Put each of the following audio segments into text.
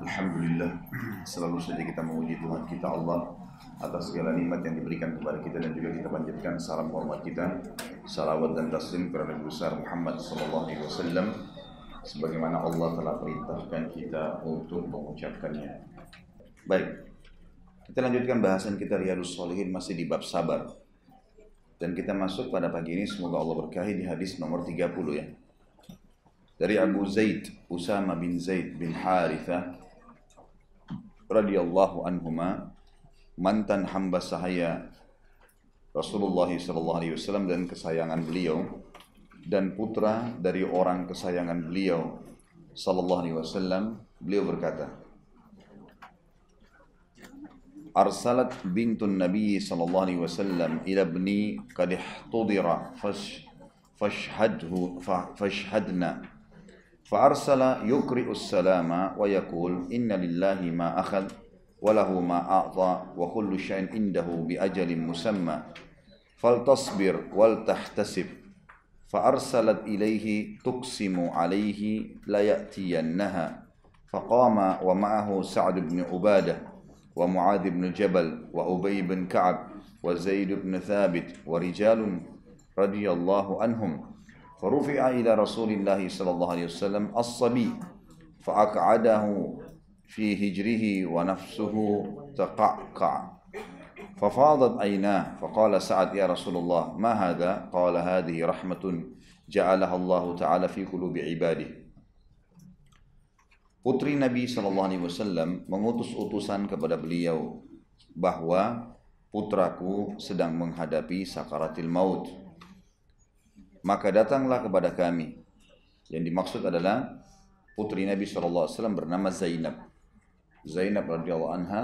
Alhamdulillah selalu saja kita menguji Tuhan kita Allah atas segala nikmat yang diberikan kepada kita dan juga kita panjatkan salam hormat kita salawat dan taslim kepada Nabi besar Muhammad sallallahu alaihi wasallam sebagaimana Allah telah perintahkan kita untuk mengucapkannya. Baik. Kita lanjutkan bahasan kita Riyadus Shalihin masih di bab sabar. Dan kita masuk pada pagi ini semoga Allah berkahi di hadis nomor 30 ya dari Abu Zaid Usama bin Zaid bin Haritha radhiyallahu anhuma mantan hamba sahaya Rasulullah SAW dan kesayangan beliau dan putra dari orang kesayangan beliau sallallahu alaihi wasallam beliau berkata Arsalat bintun Nabi sallallahu alaihi wasallam ila ibni qad ihtudira fash fashhadhu fashhadna فأرسل يقرئ السلام ويقول إن لله ما أخذ وله ما أعطى وكل شيء عنده بأجل مسمى فلتصبر ولتحتسب فأرسلت إليه تقسم عليه ليأتينها فقام ومعه سعد بن عبادة ومعاذ بن جبل وأبي بن كعب وزيد بن ثابت ورجال رضي الله عنهم فرفع إلى رسول الله صلى الله عليه وسلم الصبي فأقعده في هجره ونفسه تقعقع ففاضت عيناه فقال سعد يا رسول الله ما هذا قال هذه رحمة جعلها الله تعالى في قلوب عباده Putri Nabi Shallallahu Alaihi Wasallam mengutus utusan kepada beliau bahwa putraku sedang menghadapi sakaratil maut maka datanglah kepada kami. Yang dimaksud adalah putri Nabi SAW bernama Zainab. Zainab radhiyallahu anha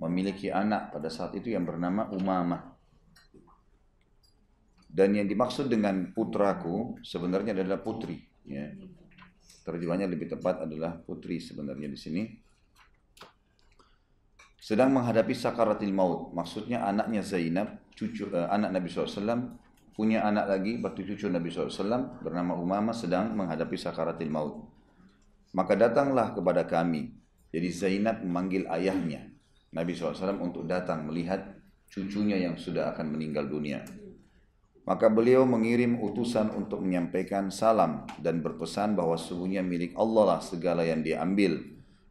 memiliki anak pada saat itu yang bernama Umamah. Dan yang dimaksud dengan putraku sebenarnya adalah putri. Ya. Terjemahnya lebih tepat adalah putri sebenarnya di sini. Sedang menghadapi sakaratil maut, maksudnya anaknya Zainab, cucu eh, anak Nabi SAW punya anak lagi waktu cucu Nabi SAW bernama Umama sedang menghadapi sakaratil maut. Maka datanglah kepada kami. Jadi Zainab memanggil ayahnya Nabi SAW untuk datang melihat cucunya yang sudah akan meninggal dunia. Maka beliau mengirim utusan untuk menyampaikan salam dan berpesan bahwa sesungguhnya milik Allah lah segala yang dia ambil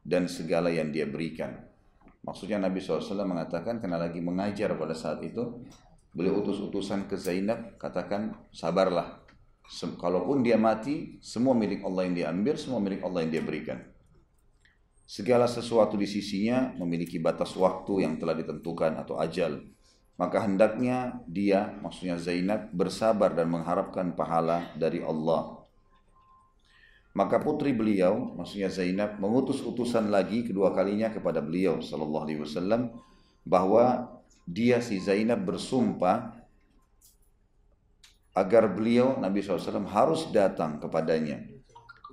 dan segala yang dia berikan. Maksudnya Nabi SAW mengatakan karena lagi mengajar pada saat itu Beliau utus-utusan ke Zainab, katakan sabarlah. kalaupun dia mati, semua milik Allah yang dia ambil, semua milik Allah yang dia berikan. Segala sesuatu di sisinya memiliki batas waktu yang telah ditentukan atau ajal. Maka hendaknya dia, maksudnya Zainab, bersabar dan mengharapkan pahala dari Allah. Maka putri beliau, maksudnya Zainab, mengutus utusan lagi kedua kalinya kepada beliau sallallahu alaihi wasallam bahwa dia si Zainab bersumpah agar beliau Nabi SAW harus datang kepadanya.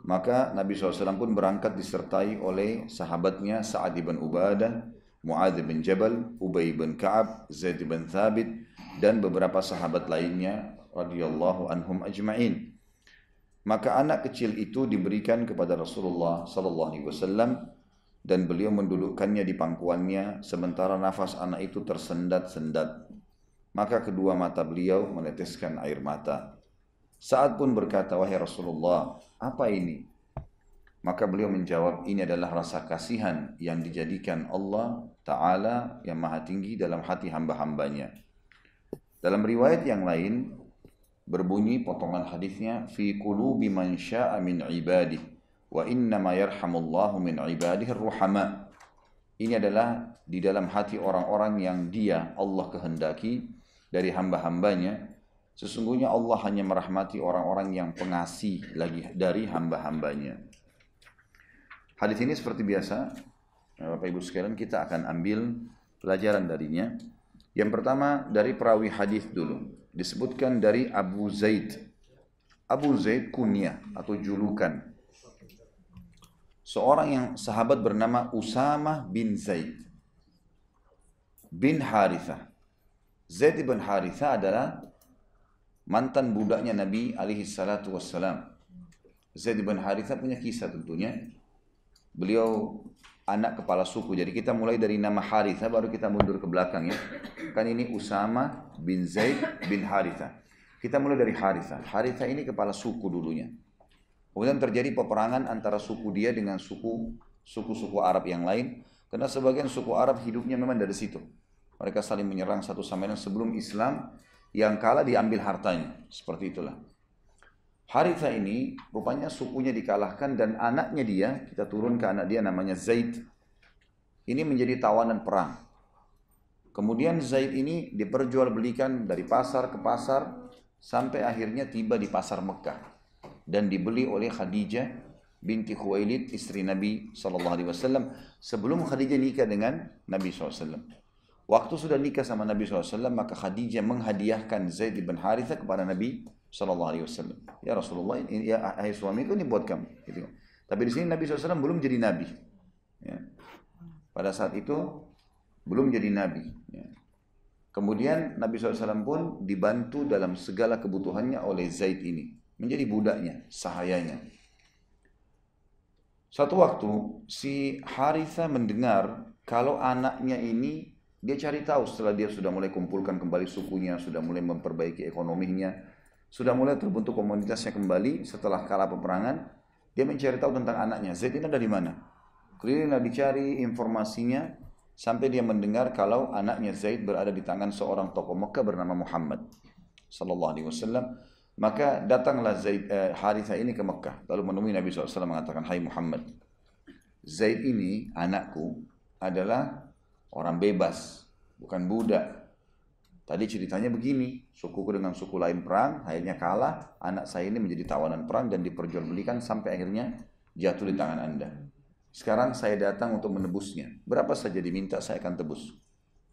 Maka Nabi SAW pun berangkat disertai oleh sahabatnya Sa'ad ibn Ubadah, Mu'ad bin Jabal, Ubay bin Ka'ab, Zaid bin Thabit, dan beberapa sahabat lainnya radhiyallahu anhum ajma'in. Maka anak kecil itu diberikan kepada Rasulullah sallallahu alaihi wasallam dan beliau mendulukkannya di pangkuannya sementara nafas anak itu tersendat-sendat. Maka kedua mata beliau meneteskan air mata. Saat pun berkata, wahai Rasulullah, apa ini? Maka beliau menjawab, ini adalah rasa kasihan yang dijadikan Allah Ta'ala yang maha tinggi dalam hati hamba-hambanya. Dalam riwayat yang lain, berbunyi potongan hadisnya, fi kulubi man sya'a min ibadih Wa innama yarhamullahu min ibadihi ruhama. Ini adalah di dalam hati orang-orang yang dia Allah kehendaki dari hamba-hambanya. Sesungguhnya Allah hanya merahmati orang-orang yang pengasih lagi dari hamba-hambanya. Hadis ini seperti biasa, Bapak Ibu sekalian kita akan ambil pelajaran darinya. Yang pertama dari perawi hadis dulu. Disebutkan dari Abu Zaid. Abu Zaid kunyah atau julukan seorang yang sahabat bernama Usama bin Zaid bin Haritha. Zaid bin Haritha adalah mantan budaknya Nabi alaihi salatu wassalam. Zaid bin Haritha punya kisah tentunya. Beliau anak kepala suku. Jadi kita mulai dari nama Haritha baru kita mundur ke belakang ya. Kan ini Usama bin Zaid bin Haritha. Kita mulai dari Haritha. Haritha ini kepala suku dulunya. Kemudian terjadi peperangan antara suku dia dengan suku suku-suku Arab yang lain karena sebagian suku Arab hidupnya memang dari situ. Mereka saling menyerang satu sama lain sebelum Islam yang kalah diambil hartanya. Seperti itulah. Haritha ini rupanya sukunya dikalahkan dan anaknya dia, kita turun ke anak dia namanya Zaid. Ini menjadi tawanan perang. Kemudian Zaid ini diperjualbelikan dari pasar ke pasar sampai akhirnya tiba di pasar Mekah dan dibeli oleh Khadijah binti Khuwailid istri Nabi sallallahu alaihi wasallam sebelum Khadijah nikah dengan Nabi SAW. Waktu sudah nikah sama Nabi SAW maka Khadijah menghadiahkan Zaid bin Harithah kepada Nabi sallallahu alaihi wasallam. Ya Rasulullah, ini, ya ahli suamiku ini buat kamu. Gitu. Tapi di sini Nabi SAW belum jadi Nabi. Ya. Pada saat itu belum jadi Nabi. Ya. Kemudian Nabi SAW pun dibantu dalam segala kebutuhannya oleh Zaid ini menjadi budaknya, sahayanya. Satu waktu si Haritha mendengar kalau anaknya ini dia cari tahu setelah dia sudah mulai kumpulkan kembali sukunya, sudah mulai memperbaiki ekonominya, sudah mulai terbentuk komunitasnya kembali setelah kalah peperangan, dia mencari tahu tentang anaknya. Zaid ini dari mana? Kemudian Nabi cari informasinya sampai dia mendengar kalau anaknya Zaid berada di tangan seorang tokoh Mekah bernama Muhammad sallallahu alaihi wasallam maka datanglah Zaid, uh, eh, Haritha ini ke Mekah. Lalu menemui Nabi SAW mengatakan, Hai Muhammad, Zaid ini anakku adalah orang bebas, bukan budak. Tadi ceritanya begini, sukuku dengan suku lain perang, akhirnya kalah, anak saya ini menjadi tawanan perang dan diperjualbelikan sampai akhirnya jatuh di tangan Anda. Sekarang saya datang untuk menebusnya. Berapa saja diminta saya akan tebus.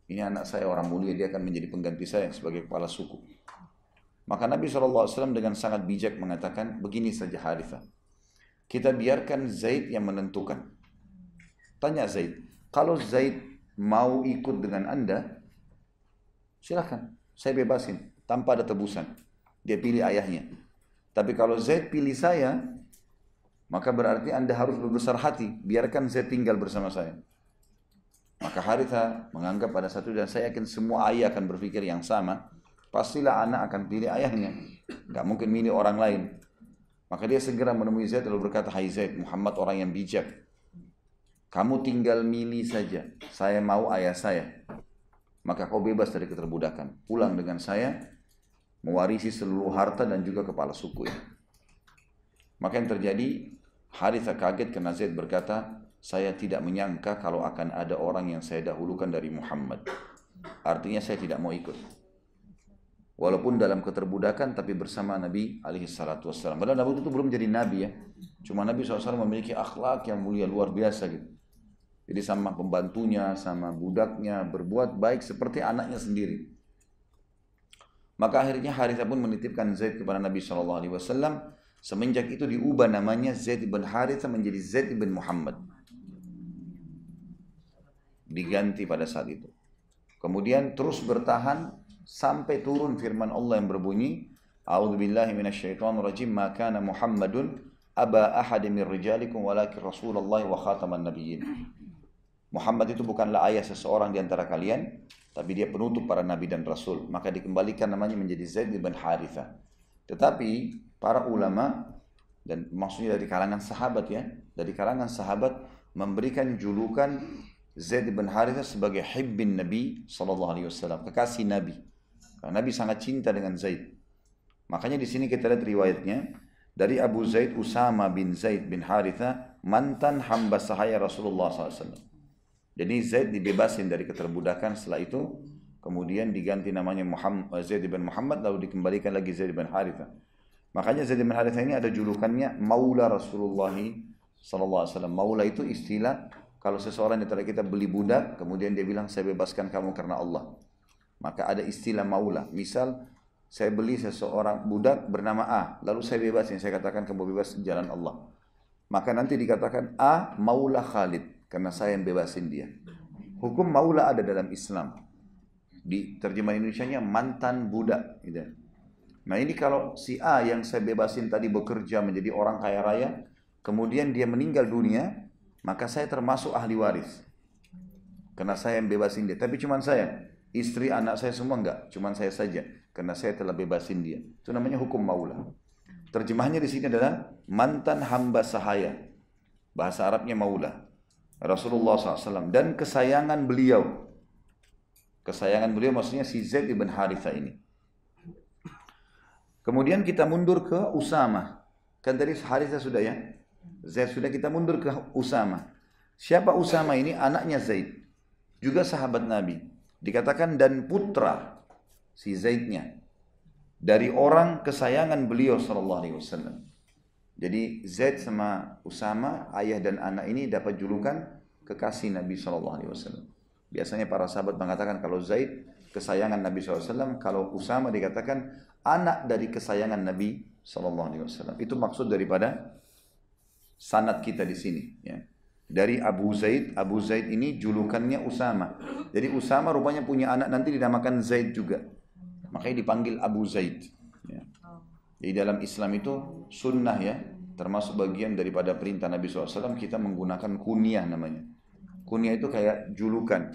Ini anak saya orang mulia, dia akan menjadi pengganti saya sebagai kepala suku. Maka Nabi SAW dengan sangat bijak mengatakan, begini saja Harithah. Kita biarkan Zaid yang menentukan. Tanya Zaid, kalau Zaid mau ikut dengan Anda, silahkan. Saya bebasin, tanpa ada tebusan. Dia pilih ayahnya. Tapi kalau Zaid pilih saya, maka berarti Anda harus berbesar hati. Biarkan Zaid tinggal bersama saya. Maka Haritha menganggap pada satu dan saya yakin semua ayah akan berpikir yang sama Pastilah anak akan pilih ayahnya. Gak mungkin milih orang lain. Maka dia segera menemui Zaid lalu berkata, Hai Zaid, Muhammad orang yang bijak. Kamu tinggal milih saja. Saya mau ayah saya. Maka kau bebas dari keterbudakan. Pulang dengan saya, mewarisi seluruh harta dan juga kepala suku. Ya. Maka yang terjadi, Haritha kaget karena Zaid berkata, saya tidak menyangka kalau akan ada orang yang saya dahulukan dari Muhammad. Artinya saya tidak mau ikut walaupun dalam keterbudakan tapi bersama Nabi alaihi salatu wassalam. Padahal Nabi itu belum jadi Nabi ya. Cuma Nabi SAW memiliki akhlak yang mulia luar biasa gitu. Jadi sama pembantunya, sama budaknya, berbuat baik seperti anaknya sendiri. Maka akhirnya Harithah pun menitipkan Zaid kepada Nabi Shallallahu Alaihi Wasallam. Semenjak itu diubah namanya Zaid bin Harithah menjadi Zaid ibn Muhammad. Diganti pada saat itu. Kemudian terus bertahan sampai turun firman Allah yang berbunyi A'udzubillahi minasyaitonirrajim ma kana Muhammadun aba ahadin min rijalikum walakin Rasulullah wa khataman nabiyyin. Muhammad itu bukanlah ayah seseorang di antara kalian, tapi dia penutup para nabi dan rasul. Maka dikembalikan namanya menjadi Zaid bin Harithah. Tetapi para ulama dan maksudnya dari kalangan sahabat ya, dari kalangan sahabat memberikan julukan Zaid bin Harithah sebagai hibbin Nabi sallallahu alaihi wasallam, kekasih Nabi. Karena Nabi sangat cinta dengan Zaid. Makanya di sini kita lihat riwayatnya dari Abu Zaid Usama bin Zaid bin Haritha mantan hamba sahaya Rasulullah SAW. Jadi Zaid dibebasin dari keterbudakan setelah itu kemudian diganti namanya Muhammad, eh, Zaid bin Muhammad lalu dikembalikan lagi Zaid bin Haritha. Makanya Zaid bin Haritha ini ada julukannya Maula Rasulullah Sallallahu Alaihi Wasallam. Maula itu istilah kalau seseorang di kita beli budak, kemudian dia bilang saya bebaskan kamu karena Allah. Maka ada istilah maulah. Misal saya beli seseorang budak bernama A, lalu saya bebasin, saya katakan kamu bebas jalan Allah. Maka nanti dikatakan A maulah Khalid karena saya yang bebasin dia. Hukum maulah ada dalam Islam. Di terjemah Indonesia-nya mantan budak gitu. Nah ini kalau si A yang saya bebasin tadi bekerja menjadi orang kaya raya, kemudian dia meninggal dunia, maka saya termasuk ahli waris. Karena saya yang bebasin dia, tapi cuma saya istri, anak saya semua enggak, cuman saya saja karena saya telah bebasin dia. Itu namanya hukum maula. Terjemahnya di sini adalah mantan hamba sahaya. Bahasa Arabnya maula. Rasulullah SAW dan kesayangan beliau. Kesayangan beliau maksudnya si Zaid ibn Haritha ini. Kemudian kita mundur ke Usama. Kan tadi Haritha sudah ya. Zaid sudah kita mundur ke Usama. Siapa Usama ini? Anaknya Zaid. Juga sahabat Nabi. Dikatakan dan putra si Zaidnya dari orang kesayangan beliau sallallahu alaihi wasallam. Jadi Zaid sama Usama, ayah dan anak ini dapat julukan kekasih Nabi sallallahu alaihi wasallam. Biasanya para sahabat mengatakan kalau Zaid kesayangan Nabi SAW, kalau Usama dikatakan anak dari kesayangan Nabi SAW. Itu maksud daripada sanat kita di sini. Ya dari Abu Zaid. Abu Zaid ini julukannya Usama. Jadi Usama rupanya punya anak nanti dinamakan Zaid juga. Makanya dipanggil Abu Zaid. Ya. Jadi dalam Islam itu sunnah ya, termasuk bagian daripada perintah Nabi SAW kita menggunakan kunyah namanya. Kunyah itu kayak julukan.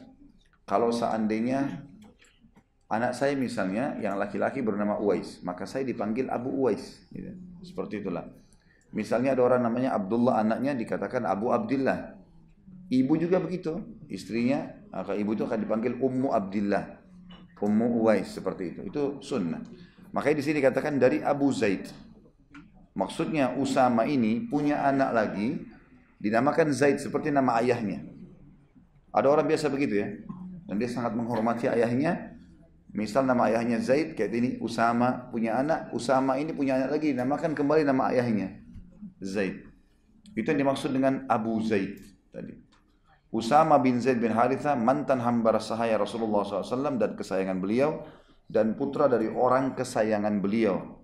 Kalau seandainya anak saya misalnya yang laki-laki bernama Uwais, maka saya dipanggil Abu Uwais. Gitu. Seperti itulah. Misalnya ada orang namanya Abdullah anaknya dikatakan Abu Abdullah. Ibu juga begitu. Istrinya, ibu itu akan dipanggil Ummu Abdullah. Ummu Uwais seperti itu. Itu sunnah. Makanya di sini dikatakan dari Abu Zaid. Maksudnya Usama ini punya anak lagi dinamakan Zaid seperti nama ayahnya. Ada orang biasa begitu ya. Dan dia sangat menghormati ayahnya. Misal nama ayahnya Zaid, kayak ini Usama punya anak, Usama ini punya anak lagi dinamakan kembali nama ayahnya. Zaid. Itu yang dimaksud dengan Abu Zaid tadi. Usama bin Zaid bin Haritha mantan hamba sahaya Rasulullah SAW dan kesayangan beliau dan putra dari orang kesayangan beliau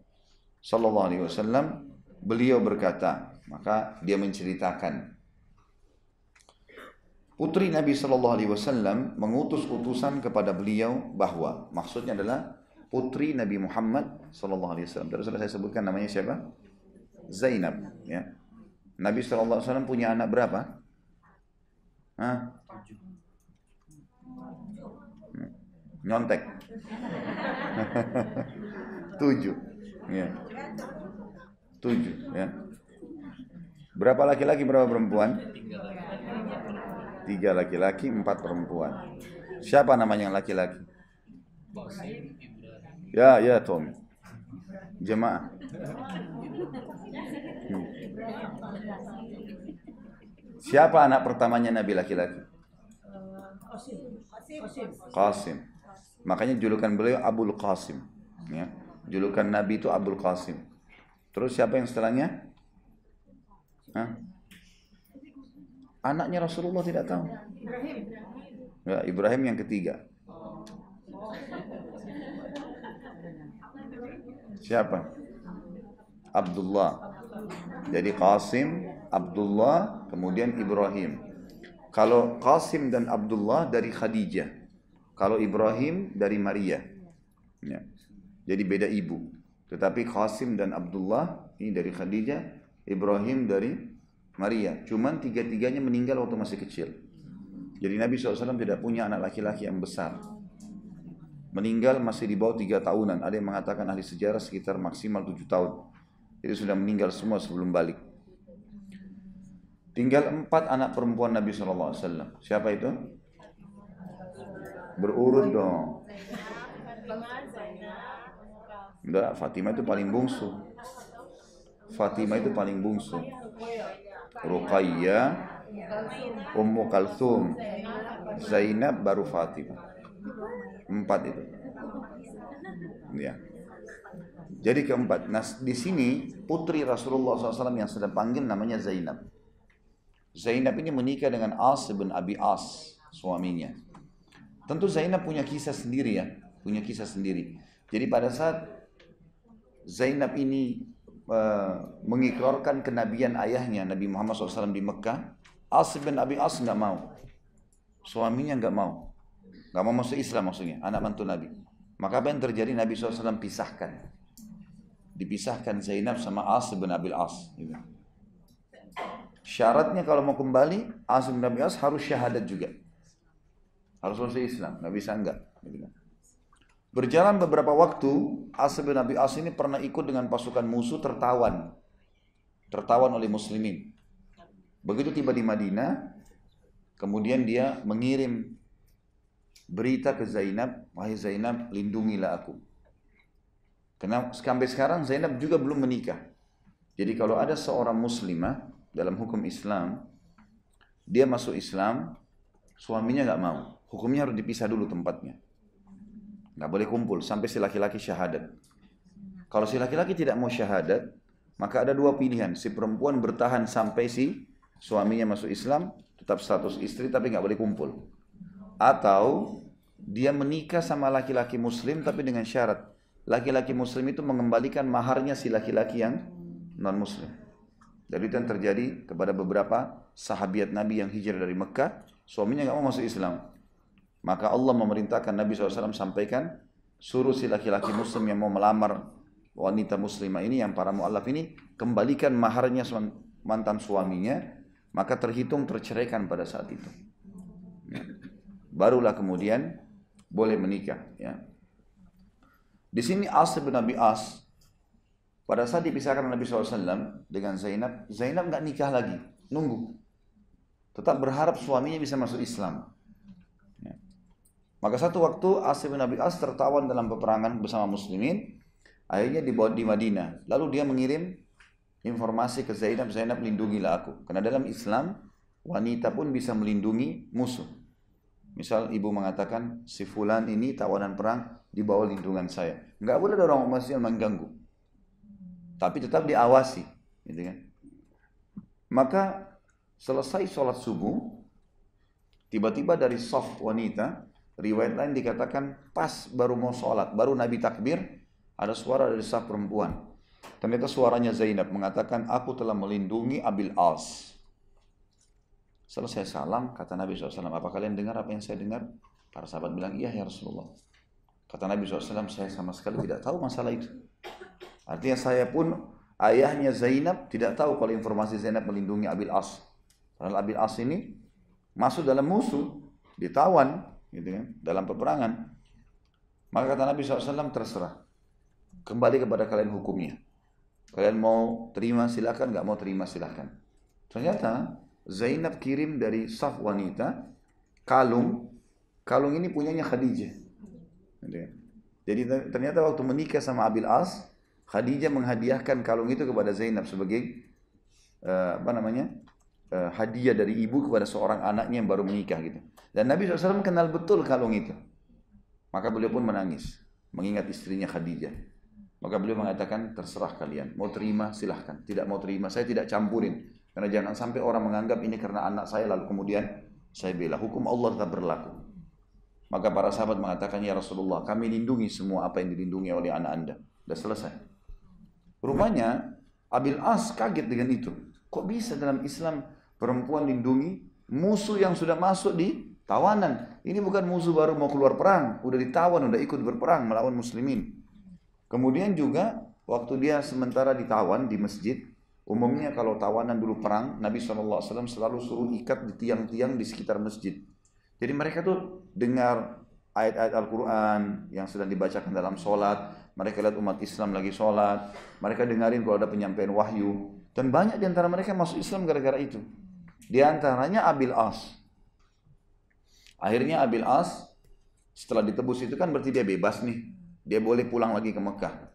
Sallallahu Alaihi Wasallam beliau berkata maka dia menceritakan putri Nabi Sallallahu Alaihi Wasallam mengutus utusan kepada beliau bahwa maksudnya adalah putri Nabi Muhammad Sallallahu Alaihi Wasallam. Sudah saya sebutkan namanya siapa? Zainab. Ya. Nabi SAW punya anak berapa? Hah? Nyontek. Tujuh. Ya. Tujuh. Ya. Berapa laki-laki, berapa perempuan? Tiga laki-laki, empat perempuan. Siapa namanya yang laki-laki? Ya, ya Tommy jemaah. Hmm. Siapa anak pertamanya Nabi laki-laki? Qasim. Makanya julukan beliau Abul Qasim. Ya. Julukan Nabi itu Abul Qasim. Terus siapa yang setelahnya? Hah? Anaknya Rasulullah tidak tahu. Ya, Ibrahim yang ketiga. Siapa? Abdullah. Jadi Qasim, Abdullah, kemudian Ibrahim. Kalau Qasim dan Abdullah dari Khadijah. Kalau Ibrahim dari Maria. Ya. Jadi beda ibu. Tetapi Qasim dan Abdullah ini dari Khadijah, Ibrahim dari Maria. Cuman tiga-tiganya meninggal waktu masih kecil. Jadi Nabi SAW tidak punya anak laki-laki yang besar meninggal masih di bawah tiga tahunan. Ada yang mengatakan ahli sejarah sekitar maksimal tujuh tahun. Jadi sudah meninggal semua sebelum balik. Tinggal empat anak perempuan Nabi SAW. Siapa itu? Berurut dong. Enggak, Fatimah itu paling bungsu. Fatimah itu paling bungsu. Ruqayyah, Ummu Kalthum, Zainab baru Fatimah. Empat itu. Ya. Jadi keempat. Nah, di sini putri Rasulullah SAW yang sedang panggil namanya Zainab. Zainab ini menikah dengan As bin Abi As, suaminya. Tentu Zainab punya kisah sendiri ya, punya kisah sendiri. Jadi pada saat Zainab ini uh, mengikrarkan kenabian ayahnya Nabi Muhammad SAW di Mekah, As bin Abi As nggak mau, suaminya nggak mau. Gak mau masuk Islam maksudnya, anak mantu Nabi. Maka apa yang terjadi Nabi SAW pisahkan. Dipisahkan Zainab sama As bin Abil As. Gitu. Syaratnya kalau mau kembali, As bin Abil As harus syahadat juga. Harus masuk Islam, Nabi bisa enggak. Gitu. Kan. Berjalan beberapa waktu, As bin Abil As ini pernah ikut dengan pasukan musuh tertawan. Tertawan oleh muslimin. Begitu tiba di Madinah, kemudian dia mengirim berita ke Zainab, wahai Zainab, lindungilah aku. Karena sampai sekarang Zainab juga belum menikah. Jadi kalau ada seorang muslimah dalam hukum Islam, dia masuk Islam, suaminya nggak mau. Hukumnya harus dipisah dulu tempatnya. Nggak boleh kumpul sampai si laki-laki syahadat. Kalau si laki-laki tidak mau syahadat, maka ada dua pilihan. Si perempuan bertahan sampai si suaminya masuk Islam, tetap status istri tapi nggak boleh kumpul atau dia menikah sama laki-laki muslim tapi dengan syarat laki-laki muslim itu mengembalikan maharnya si laki-laki yang non muslim. dari itu yang terjadi kepada beberapa sahabiat Nabi yang hijrah dari Mekah, suaminya nggak mau masuk Islam. Maka Allah memerintahkan Nabi SAW sampaikan, suruh si laki-laki muslim yang mau melamar wanita muslimah ini, yang para mu'alaf ini, kembalikan maharnya mantan suaminya, maka terhitung terceraikan pada saat itu. Ya barulah kemudian boleh menikah ya. Di sini As bin Abi As pada saat dipisahkan Nabi SAW dengan Zainab, Zainab nggak nikah lagi, nunggu. Tetap berharap suaminya bisa masuk Islam. Ya. Maka satu waktu As bin Abi As tertawan dalam peperangan bersama muslimin, akhirnya dibawa di Madinah. Lalu dia mengirim informasi ke Zainab, Zainab lindungilah aku. Karena dalam Islam, wanita pun bisa melindungi musuh. Misal ibu mengatakan si fulan ini tawanan perang di bawah lindungan saya. Enggak boleh ada orang masjid yang mengganggu. Tapi tetap diawasi, gitu kan? Maka selesai sholat subuh, tiba-tiba dari soft wanita, riwayat lain dikatakan pas baru mau sholat, baru Nabi takbir, ada suara dari sah perempuan. Ternyata suaranya Zainab mengatakan, aku telah melindungi Abil As. Selesai salam, kata Nabi SAW, apa kalian dengar apa yang saya dengar? Para sahabat bilang, iya ya Rasulullah. Kata Nabi SAW, saya sama sekali tidak tahu masalah itu. Artinya saya pun ayahnya Zainab tidak tahu kalau informasi Zainab melindungi Abil As. karena Abil As ini masuk dalam musuh, ditawan, gitu kan, dalam peperangan. Maka kata Nabi SAW terserah. Kembali kepada kalian hukumnya. Kalian mau terima silahkan, nggak mau terima silahkan. Ternyata Zainab kirim dari saf wanita kalung. Kalung ini punyanya Khadijah. Jadi ternyata waktu menikah sama Abil As, Khadijah menghadiahkan kalung itu kepada Zainab sebagai uh, apa namanya uh, hadiah dari ibu kepada seorang anaknya yang baru menikah gitu. Dan Nabi SAW kenal betul kalung itu. Maka beliau pun menangis mengingat istrinya Khadijah. Maka beliau mengatakan terserah kalian mau terima silahkan, tidak mau terima saya tidak campurin. Karena jangan sampai orang menganggap ini karena anak saya lalu kemudian saya bela. Hukum Allah tetap berlaku. Maka para sahabat mengatakan, Ya Rasulullah, kami lindungi semua apa yang dilindungi oleh anak anda. Sudah selesai. Rupanya, Abil As kaget dengan itu. Kok bisa dalam Islam perempuan lindungi musuh yang sudah masuk di tawanan? Ini bukan musuh baru mau keluar perang. Udah ditawan, udah ikut berperang melawan muslimin. Kemudian juga, waktu dia sementara ditawan di masjid, Umumnya kalau tawanan dulu perang, Nabi SAW selalu suruh ikat di tiang-tiang di sekitar masjid. Jadi mereka tuh dengar ayat-ayat Al-Quran yang sedang dibacakan dalam sholat, mereka lihat umat Islam lagi sholat, mereka dengarin kalau ada penyampaian wahyu, dan banyak di antara mereka masuk Islam gara-gara itu. Di antaranya Abil As. Akhirnya Abil As setelah ditebus itu kan berarti dia bebas nih. Dia boleh pulang lagi ke Mekah.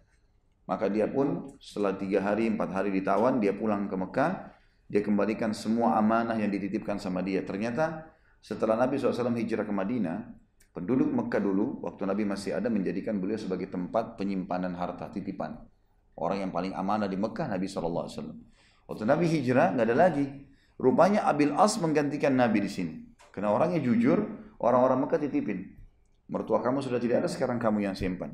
Maka dia pun setelah tiga hari, empat hari ditawan, dia pulang ke Mekah, dia kembalikan semua amanah yang dititipkan sama dia. Ternyata setelah Nabi SAW hijrah ke Madinah, penduduk Mekah dulu, waktu Nabi masih ada, menjadikan beliau sebagai tempat penyimpanan harta, titipan. Orang yang paling amanah di Mekah, Nabi SAW. Waktu Nabi hijrah, nggak ada lagi. Rupanya Abil As menggantikan Nabi di sini. Karena orangnya jujur, orang-orang Mekah titipin. Mertua kamu sudah tidak ada, sekarang kamu yang simpan.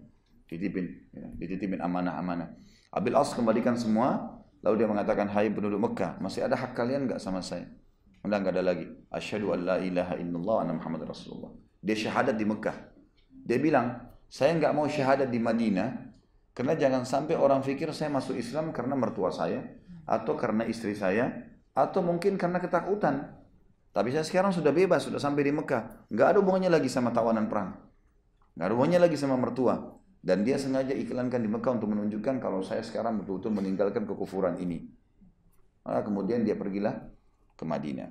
Titipin, ya, dititipin amanah-amanah. Abil As kembalikan semua, lalu dia mengatakan, hai penduduk Mekah, masih ada hak kalian enggak sama saya? Udah enggak ada lagi. Asyhadu an la ilaha illallah anna Muhammad Rasulullah. Dia syahadat di Mekah. Dia bilang, saya enggak mau syahadat di Madinah, karena jangan sampai orang pikir saya masuk Islam karena mertua saya, atau karena istri saya, atau mungkin karena ketakutan. Tapi saya sekarang sudah bebas, sudah sampai di Mekah. Nggak ada hubungannya lagi sama tawanan perang. Nggak ada hubungannya lagi sama mertua. Dan dia sengaja iklankan di Mekah untuk menunjukkan kalau saya sekarang betul-betul meninggalkan kekufuran ini. Maka kemudian dia pergilah ke Madinah.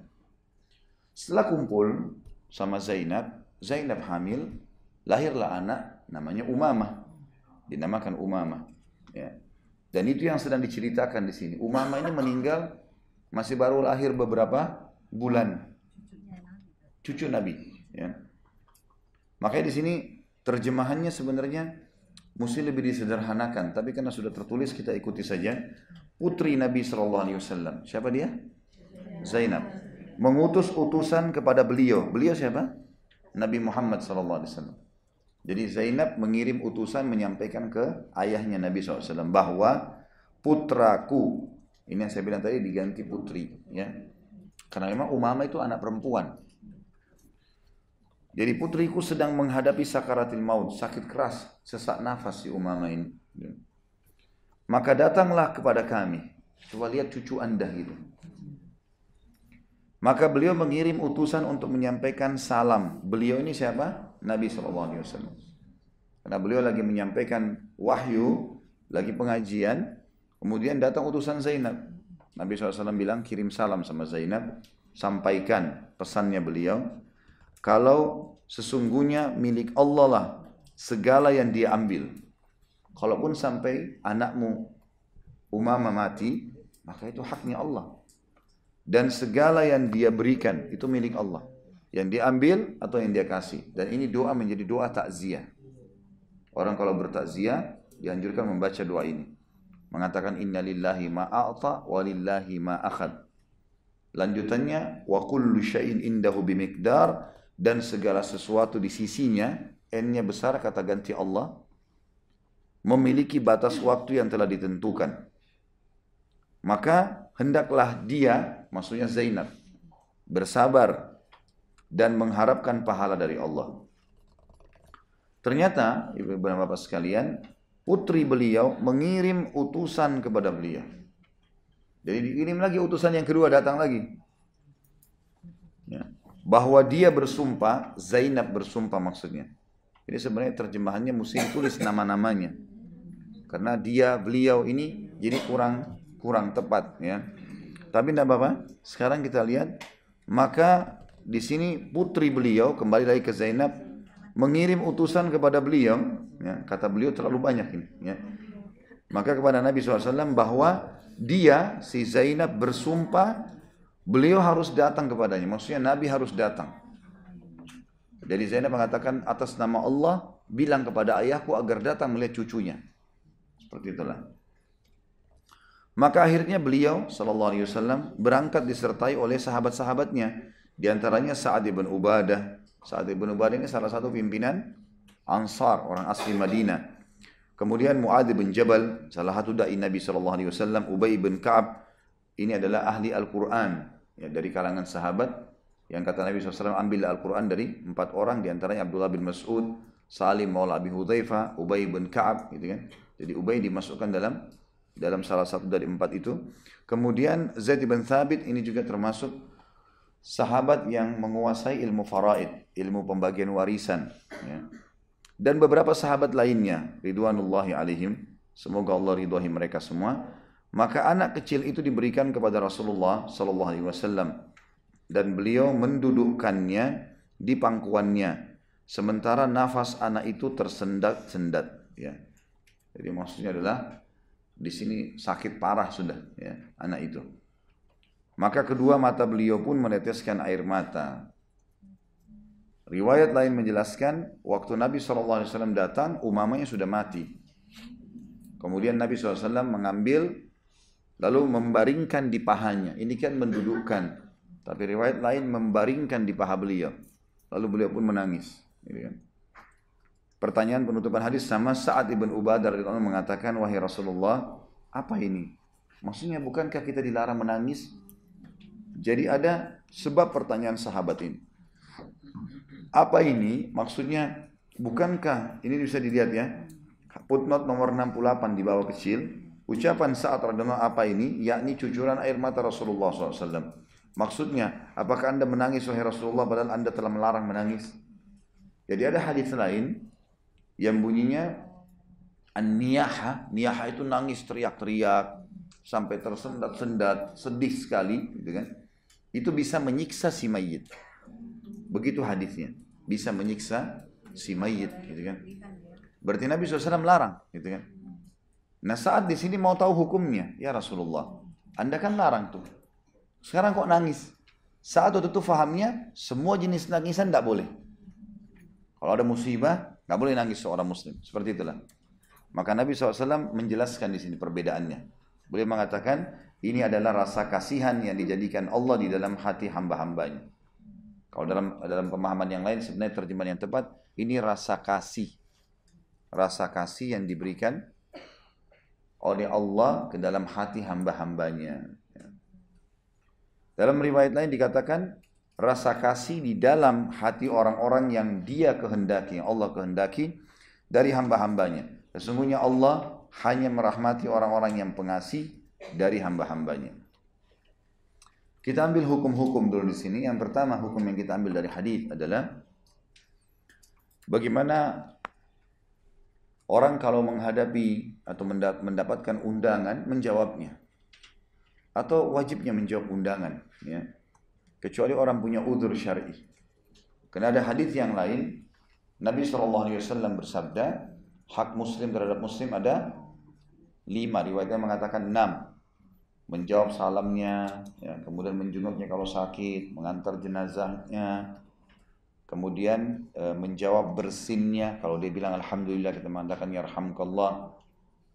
Setelah kumpul sama Zainab, Zainab hamil, lahirlah anak namanya Umamah. Dinamakan Umamah. Ya. Dan itu yang sedang diceritakan di sini. Umamah ini meninggal masih baru lahir beberapa bulan. Cucu Nabi. Ya. Makanya di sini terjemahannya sebenarnya Mesti lebih disederhanakan, tapi karena sudah tertulis kita ikuti saja. Putri Nabi Shallallahu Alaihi Wasallam, siapa dia? Zainab. Mengutus utusan kepada beliau. Beliau siapa? Nabi Muhammad Shallallahu Alaihi Wasallam. Jadi Zainab mengirim utusan menyampaikan ke ayahnya Nabi SAW bahwa putraku ini yang saya bilang tadi diganti putri ya karena memang Umama itu anak perempuan jadi putriku sedang menghadapi sakaratil maut, sakit keras, sesak nafas si Umama ini. Maka datanglah kepada kami. Coba lihat cucu anda gitu. Maka beliau mengirim utusan untuk menyampaikan salam. Beliau ini siapa? Nabi SAW. Karena beliau lagi menyampaikan wahyu, lagi pengajian. Kemudian datang utusan Zainab. Nabi SAW bilang kirim salam sama Zainab. Sampaikan pesannya beliau. Kalau sesungguhnya milik Allah lah segala yang dia ambil. Kalaupun sampai anakmu Umama mati, maka itu haknya Allah. Dan segala yang dia berikan itu milik Allah. Yang Dia ambil atau yang dia kasih. Dan ini doa menjadi doa takziah. Orang kalau bertakziah dianjurkan membaca doa ini. Mengatakan inna lillahi ma'a'ta wa lillahi ma'akhad. Lanjutannya wa kullu syai'in indahu bimikdar dan segala sesuatu di sisinya, n-nya besar kata ganti Allah, memiliki batas waktu yang telah ditentukan. Maka hendaklah dia, maksudnya Zainab, bersabar dan mengharapkan pahala dari Allah. Ternyata, ibu dan bapak sekalian, putri beliau mengirim utusan kepada beliau. Jadi dikirim lagi utusan yang kedua datang lagi bahwa dia bersumpah, Zainab bersumpah maksudnya. ini sebenarnya terjemahannya mesti tulis nama-namanya. Karena dia, beliau ini jadi kurang kurang tepat ya. Tapi tidak apa-apa. Sekarang kita lihat maka di sini putri beliau kembali lagi ke Zainab mengirim utusan kepada beliau ya, kata beliau terlalu banyak ini ya. maka kepada Nabi SAW bahwa dia si Zainab bersumpah Beliau harus datang kepadanya, maksudnya Nabi harus datang. Jadi Zainab mengatakan atas nama Allah, bilang kepada ayahku agar datang melihat cucunya. Seperti itulah. Maka akhirnya beliau sallallahu alaihi wasallam berangkat disertai oleh sahabat-sahabatnya, di antaranya Sa'ad bin Ubadah. Sa'ad bin Ubadah ini salah satu pimpinan Ansar, orang asli Madinah. Kemudian Mu'adz bin Jabal, salah satu dai Nabi sallallahu alaihi wasallam, Ubay bin Ka'ab, ini adalah ahli Al-Quran ya, dari kalangan sahabat yang kata Nabi SAW ambil Al-Quran dari empat orang diantaranya Abdullah bin Mas'ud, Salim Maula Abi Hudhaifa, Ubay bin Ka'ab gitu kan. Jadi Ubay dimasukkan dalam dalam salah satu dari empat itu. Kemudian Zaid bin Thabit ini juga termasuk sahabat yang menguasai ilmu faraid, ilmu pembagian warisan. Ya. Dan beberapa sahabat lainnya, Ridwanullahi alaihim, semoga Allah ridwahi mereka semua. Maka anak kecil itu diberikan kepada Rasulullah Sallallahu Alaihi Wasallam dan beliau mendudukkannya di pangkuannya, sementara nafas anak itu tersendat-sendat. Ya. Jadi maksudnya adalah di sini sakit parah sudah ya, anak itu. Maka kedua mata beliau pun meneteskan air mata. Riwayat lain menjelaskan waktu Nabi SAW datang, umamanya sudah mati. Kemudian Nabi SAW mengambil lalu membaringkan di pahanya. Ini kan mendudukkan. Tapi riwayat lain membaringkan di paha beliau. Lalu beliau pun menangis. Kan. Pertanyaan penutupan hadis sama saat ibn Ubadah dari mengatakan, Wahai Rasulullah, apa ini? Maksudnya bukankah kita dilarang menangis? Jadi ada sebab pertanyaan sahabat ini. Apa ini? Maksudnya bukankah, ini bisa dilihat ya, footnote nomor 68 di bawah kecil, Ucapan saat radhiyallahu apa ini? Yakni cucuran air mata Rasulullah SAW. Maksudnya, apakah anda menangis wahai Rasulullah padahal anda telah melarang menangis? Jadi ada hadis lain yang bunyinya an-niyaha, niyaha itu nangis teriak-teriak sampai tersendat-sendat, sedih sekali, gitu kan? Itu bisa menyiksa si mayit. Begitu hadisnya, bisa menyiksa si mayit, gitu kan? Berarti Nabi SAW melarang, gitu kan? Nah saat di sini mau tahu hukumnya, ya Rasulullah, Anda kan larang tuh. Sekarang kok nangis? Saat waktu itu fahamnya, semua jenis nangisan tidak boleh. Kalau ada musibah, nggak boleh nangis seorang muslim. Seperti itulah. Maka Nabi SAW menjelaskan di sini perbedaannya. Beliau mengatakan, ini adalah rasa kasihan yang dijadikan Allah di dalam hati hamba-hambanya. Kalau dalam dalam pemahaman yang lain sebenarnya terjemahan yang tepat, ini rasa kasih. Rasa kasih yang diberikan oleh Allah ke dalam hati hamba-hambanya. Ya. Dalam riwayat lain dikatakan rasa kasih di dalam hati orang-orang yang dia kehendaki, yang Allah kehendaki dari hamba-hambanya. Sesungguhnya Allah hanya merahmati orang-orang yang pengasih dari hamba-hambanya. Kita ambil hukum-hukum dulu di sini. Yang pertama hukum yang kita ambil dari hadis adalah bagaimana Orang kalau menghadapi atau mendapatkan undangan menjawabnya atau wajibnya menjawab undangan ya. Kecuali orang punya udur syar'i. Karena ada hadis yang lain Nabi SAW bersabda hak muslim terhadap muslim ada lima riwayatnya mengatakan enam menjawab salamnya ya, kemudian menjenguknya kalau sakit mengantar jenazahnya Kemudian e, menjawab bersinnya kalau dia bilang alhamdulillah kita mengatakan yarhamkallah.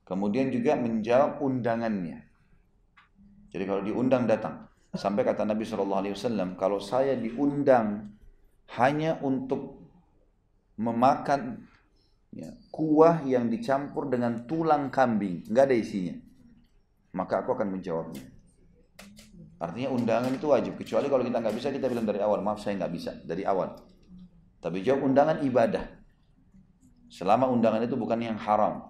Kemudian juga menjawab undangannya. Jadi kalau diundang datang. Sampai kata Nabi Shallallahu Alaihi Wasallam, kalau saya diundang hanya untuk memakan ya, kuah yang dicampur dengan tulang kambing, nggak ada isinya, maka aku akan menjawabnya. Artinya undangan itu wajib, kecuali kalau kita nggak bisa kita bilang dari awal, maaf saya nggak bisa dari awal. Tapi jawab undangan ibadah. Selama undangan itu bukan yang haram.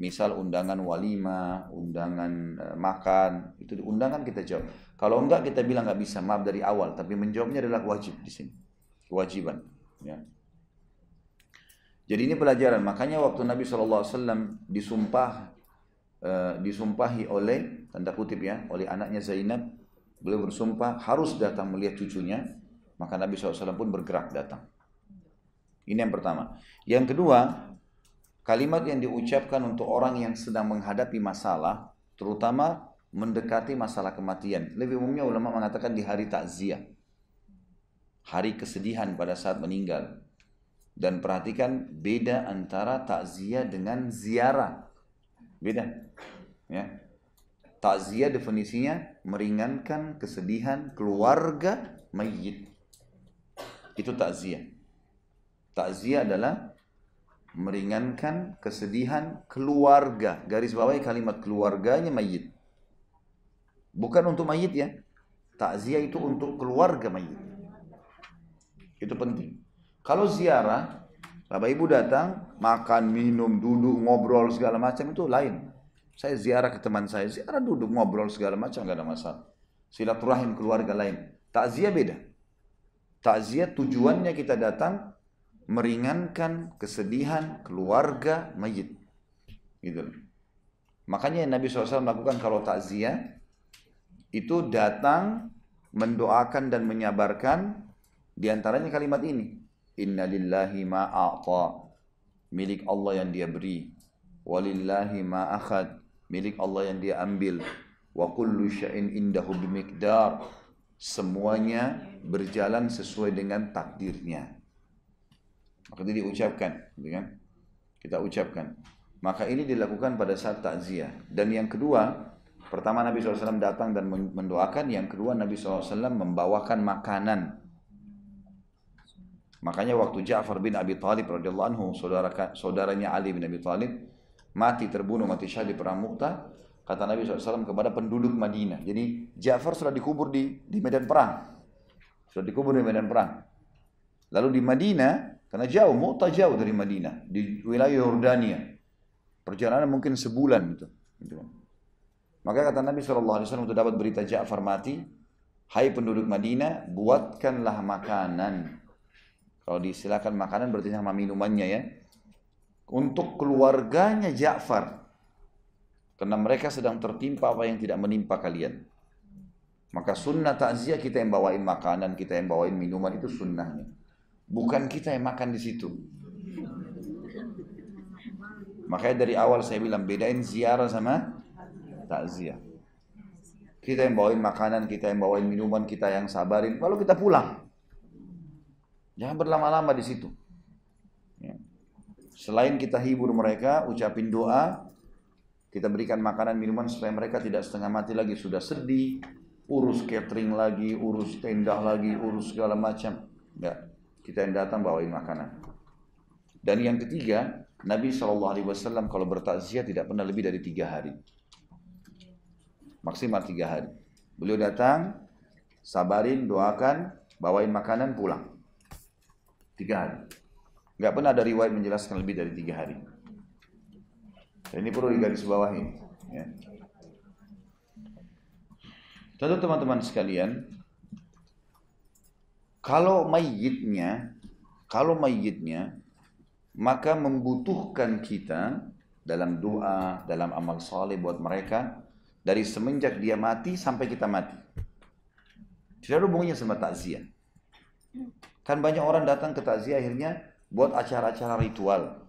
Misal undangan walima, undangan eh, makan, itu undangan kita jawab. Kalau enggak kita bilang nggak bisa, maaf dari awal. Tapi menjawabnya adalah wajib di sini, kewajiban. Ya. Jadi ini pelajaran. Makanya waktu Nabi saw disumpah, eh, disumpahi oleh tanda kutip ya, oleh anaknya Zainab, beliau bersumpah harus datang melihat cucunya maka Nabi SAW pun bergerak datang. Ini yang pertama. Yang kedua, kalimat yang diucapkan untuk orang yang sedang menghadapi masalah, terutama mendekati masalah kematian. Lebih umumnya ulama mengatakan di hari takziah. Hari kesedihan pada saat meninggal. Dan perhatikan beda antara takziah dengan ziarah. Beda. Ya. Takziah definisinya meringankan kesedihan keluarga mayit. Itu takziah. Takziah adalah meringankan kesedihan keluarga. Garis bawahnya kalimat keluarganya mayit. Bukan untuk mayit ya. Takziah itu untuk keluarga mayit. Itu penting. Kalau ziarah, Bapak Ibu datang, makan, minum, duduk, ngobrol, segala macam itu lain. Saya ziarah ke teman saya, ziarah duduk, ngobrol, segala macam, gak ada masalah. Silaturahim keluarga lain. Takziah beda. Takziah tujuannya kita datang meringankan kesedihan keluarga mayit. Gitu. Makanya Nabi SAW melakukan kalau takziah itu datang mendoakan dan menyabarkan diantaranya kalimat ini. Inna lillahi ma'a'ta milik Allah yang dia beri. Walillahi ma'akhad milik Allah yang dia ambil. Wa kullu sya'in indahu bimikdar semuanya berjalan sesuai dengan takdirnya. Maka jadi ucapkan, gitu kan? Kita ucapkan. Maka ini dilakukan pada saat takziah. Dan yang kedua, pertama Nabi SAW datang dan mendoakan, yang kedua Nabi SAW membawakan makanan. Makanya waktu Ja'far bin Abi Talib, radhiyallahu anhu, saudara saudaranya Ali bin Abi Talib mati terbunuh mati syahid di perang Mu'tah, kata Nabi SAW kepada penduduk Madinah. Jadi Ja'far sudah dikubur di, di medan perang. Sudah dikubur di medan perang. Lalu di Madinah, karena jauh, Mu'tah jauh dari Madinah. Di wilayah Yordania. Perjalanan mungkin sebulan gitu. Maka kata Nabi SAW untuk dapat berita Ja'far mati, Hai penduduk Madinah, buatkanlah makanan. Kalau disilakan makanan berarti sama minumannya ya. Untuk keluarganya Ja'far. Karena mereka sedang tertimpa apa yang tidak menimpa kalian. Maka sunnah takziah kita yang bawain makanan, kita yang bawain minuman itu sunnahnya. Bukan kita yang makan di situ. Makanya dari awal saya bilang bedain ziarah sama takziah. Kita yang bawain makanan, kita yang bawain minuman, kita yang sabarin, lalu kita pulang. Jangan berlama-lama di situ. Ya. Selain kita hibur mereka, ucapin doa, kita berikan makanan minuman supaya mereka tidak setengah mati lagi sudah sedih, urus catering lagi, urus tenda lagi, urus segala macam. ya Kita yang datang bawain makanan. Dan yang ketiga, Nabi SAW kalau bertakziah tidak pernah lebih dari tiga hari. Maksimal tiga hari. Beliau datang, sabarin, doakan, bawain makanan, pulang. Tiga hari. Nggak pernah ada riwayat menjelaskan lebih dari tiga hari. Dan ini perlu digarisbawahi. Ya. Tentu teman-teman sekalian, kalau mayitnya, kalau mayitnya, maka membutuhkan kita dalam doa, dalam amal saleh buat mereka dari semenjak dia mati sampai kita mati. Tidak ada hubungannya sama takziah. Kan banyak orang datang ke takziah akhirnya buat acara-acara ritual.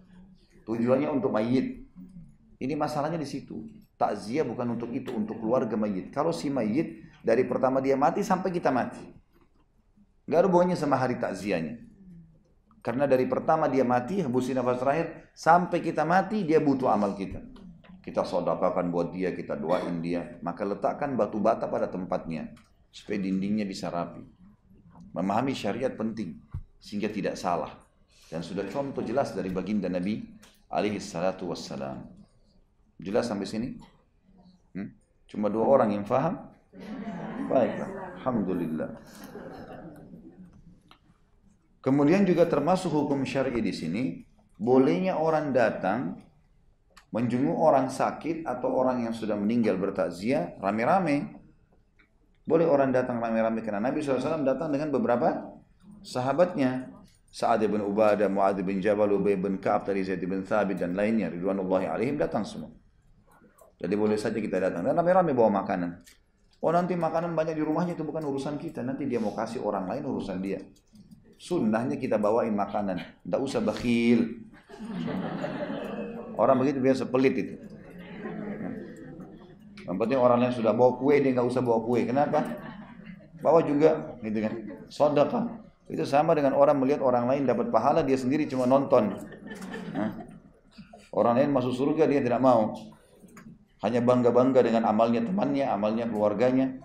Tujuannya untuk mayit. Ini masalahnya di situ. Takziah bukan untuk itu, untuk keluarga mayit. Kalau si mayit dari pertama dia mati sampai kita mati. Gak ada bohongnya sama hari takziahnya. Karena dari pertama dia mati, hembusin nafas terakhir, sampai kita mati, dia butuh amal kita. Kita sodakakan buat dia, kita doain dia. Maka letakkan batu bata pada tempatnya. Supaya dindingnya bisa rapi. Memahami syariat penting. Sehingga tidak salah. Dan sudah contoh jelas dari baginda Nabi alaihi salatu wassalam. Jelas sampai sini? Hmm? Cuma dua orang yang faham? Baiklah, Alhamdulillah. Kemudian juga termasuk hukum syari di sini, bolehnya orang datang menjenguk orang sakit atau orang yang sudah meninggal bertakziah rame-rame. Boleh orang datang rame-rame karena Nabi SAW datang dengan beberapa sahabatnya. Sa'ad bin Ubadah, Mu'ad bin Jabal, Ubay bin Ka'ab, tadi Zaid bin Thabit dan lainnya. Ridwanullahi alaihim datang semua. Jadi boleh saja kita datang dan rame-rame bawa makanan. Oh nanti makanan banyak di rumahnya itu bukan urusan kita. Nanti dia mau kasih orang lain urusan dia. Sunnahnya kita bawain makanan. Tidak usah bakhil. Orang begitu biasa pelit itu. Yang penting orang lain sudah bawa kue, dia nggak usah bawa kue. Kenapa? Bawa juga, gitu kan? Sodakah? Itu sama dengan orang melihat orang lain dapat pahala, dia sendiri cuma nonton. Nah, orang lain masuk surga, dia tidak mau. Hanya bangga-bangga dengan amalnya temannya, amalnya keluarganya.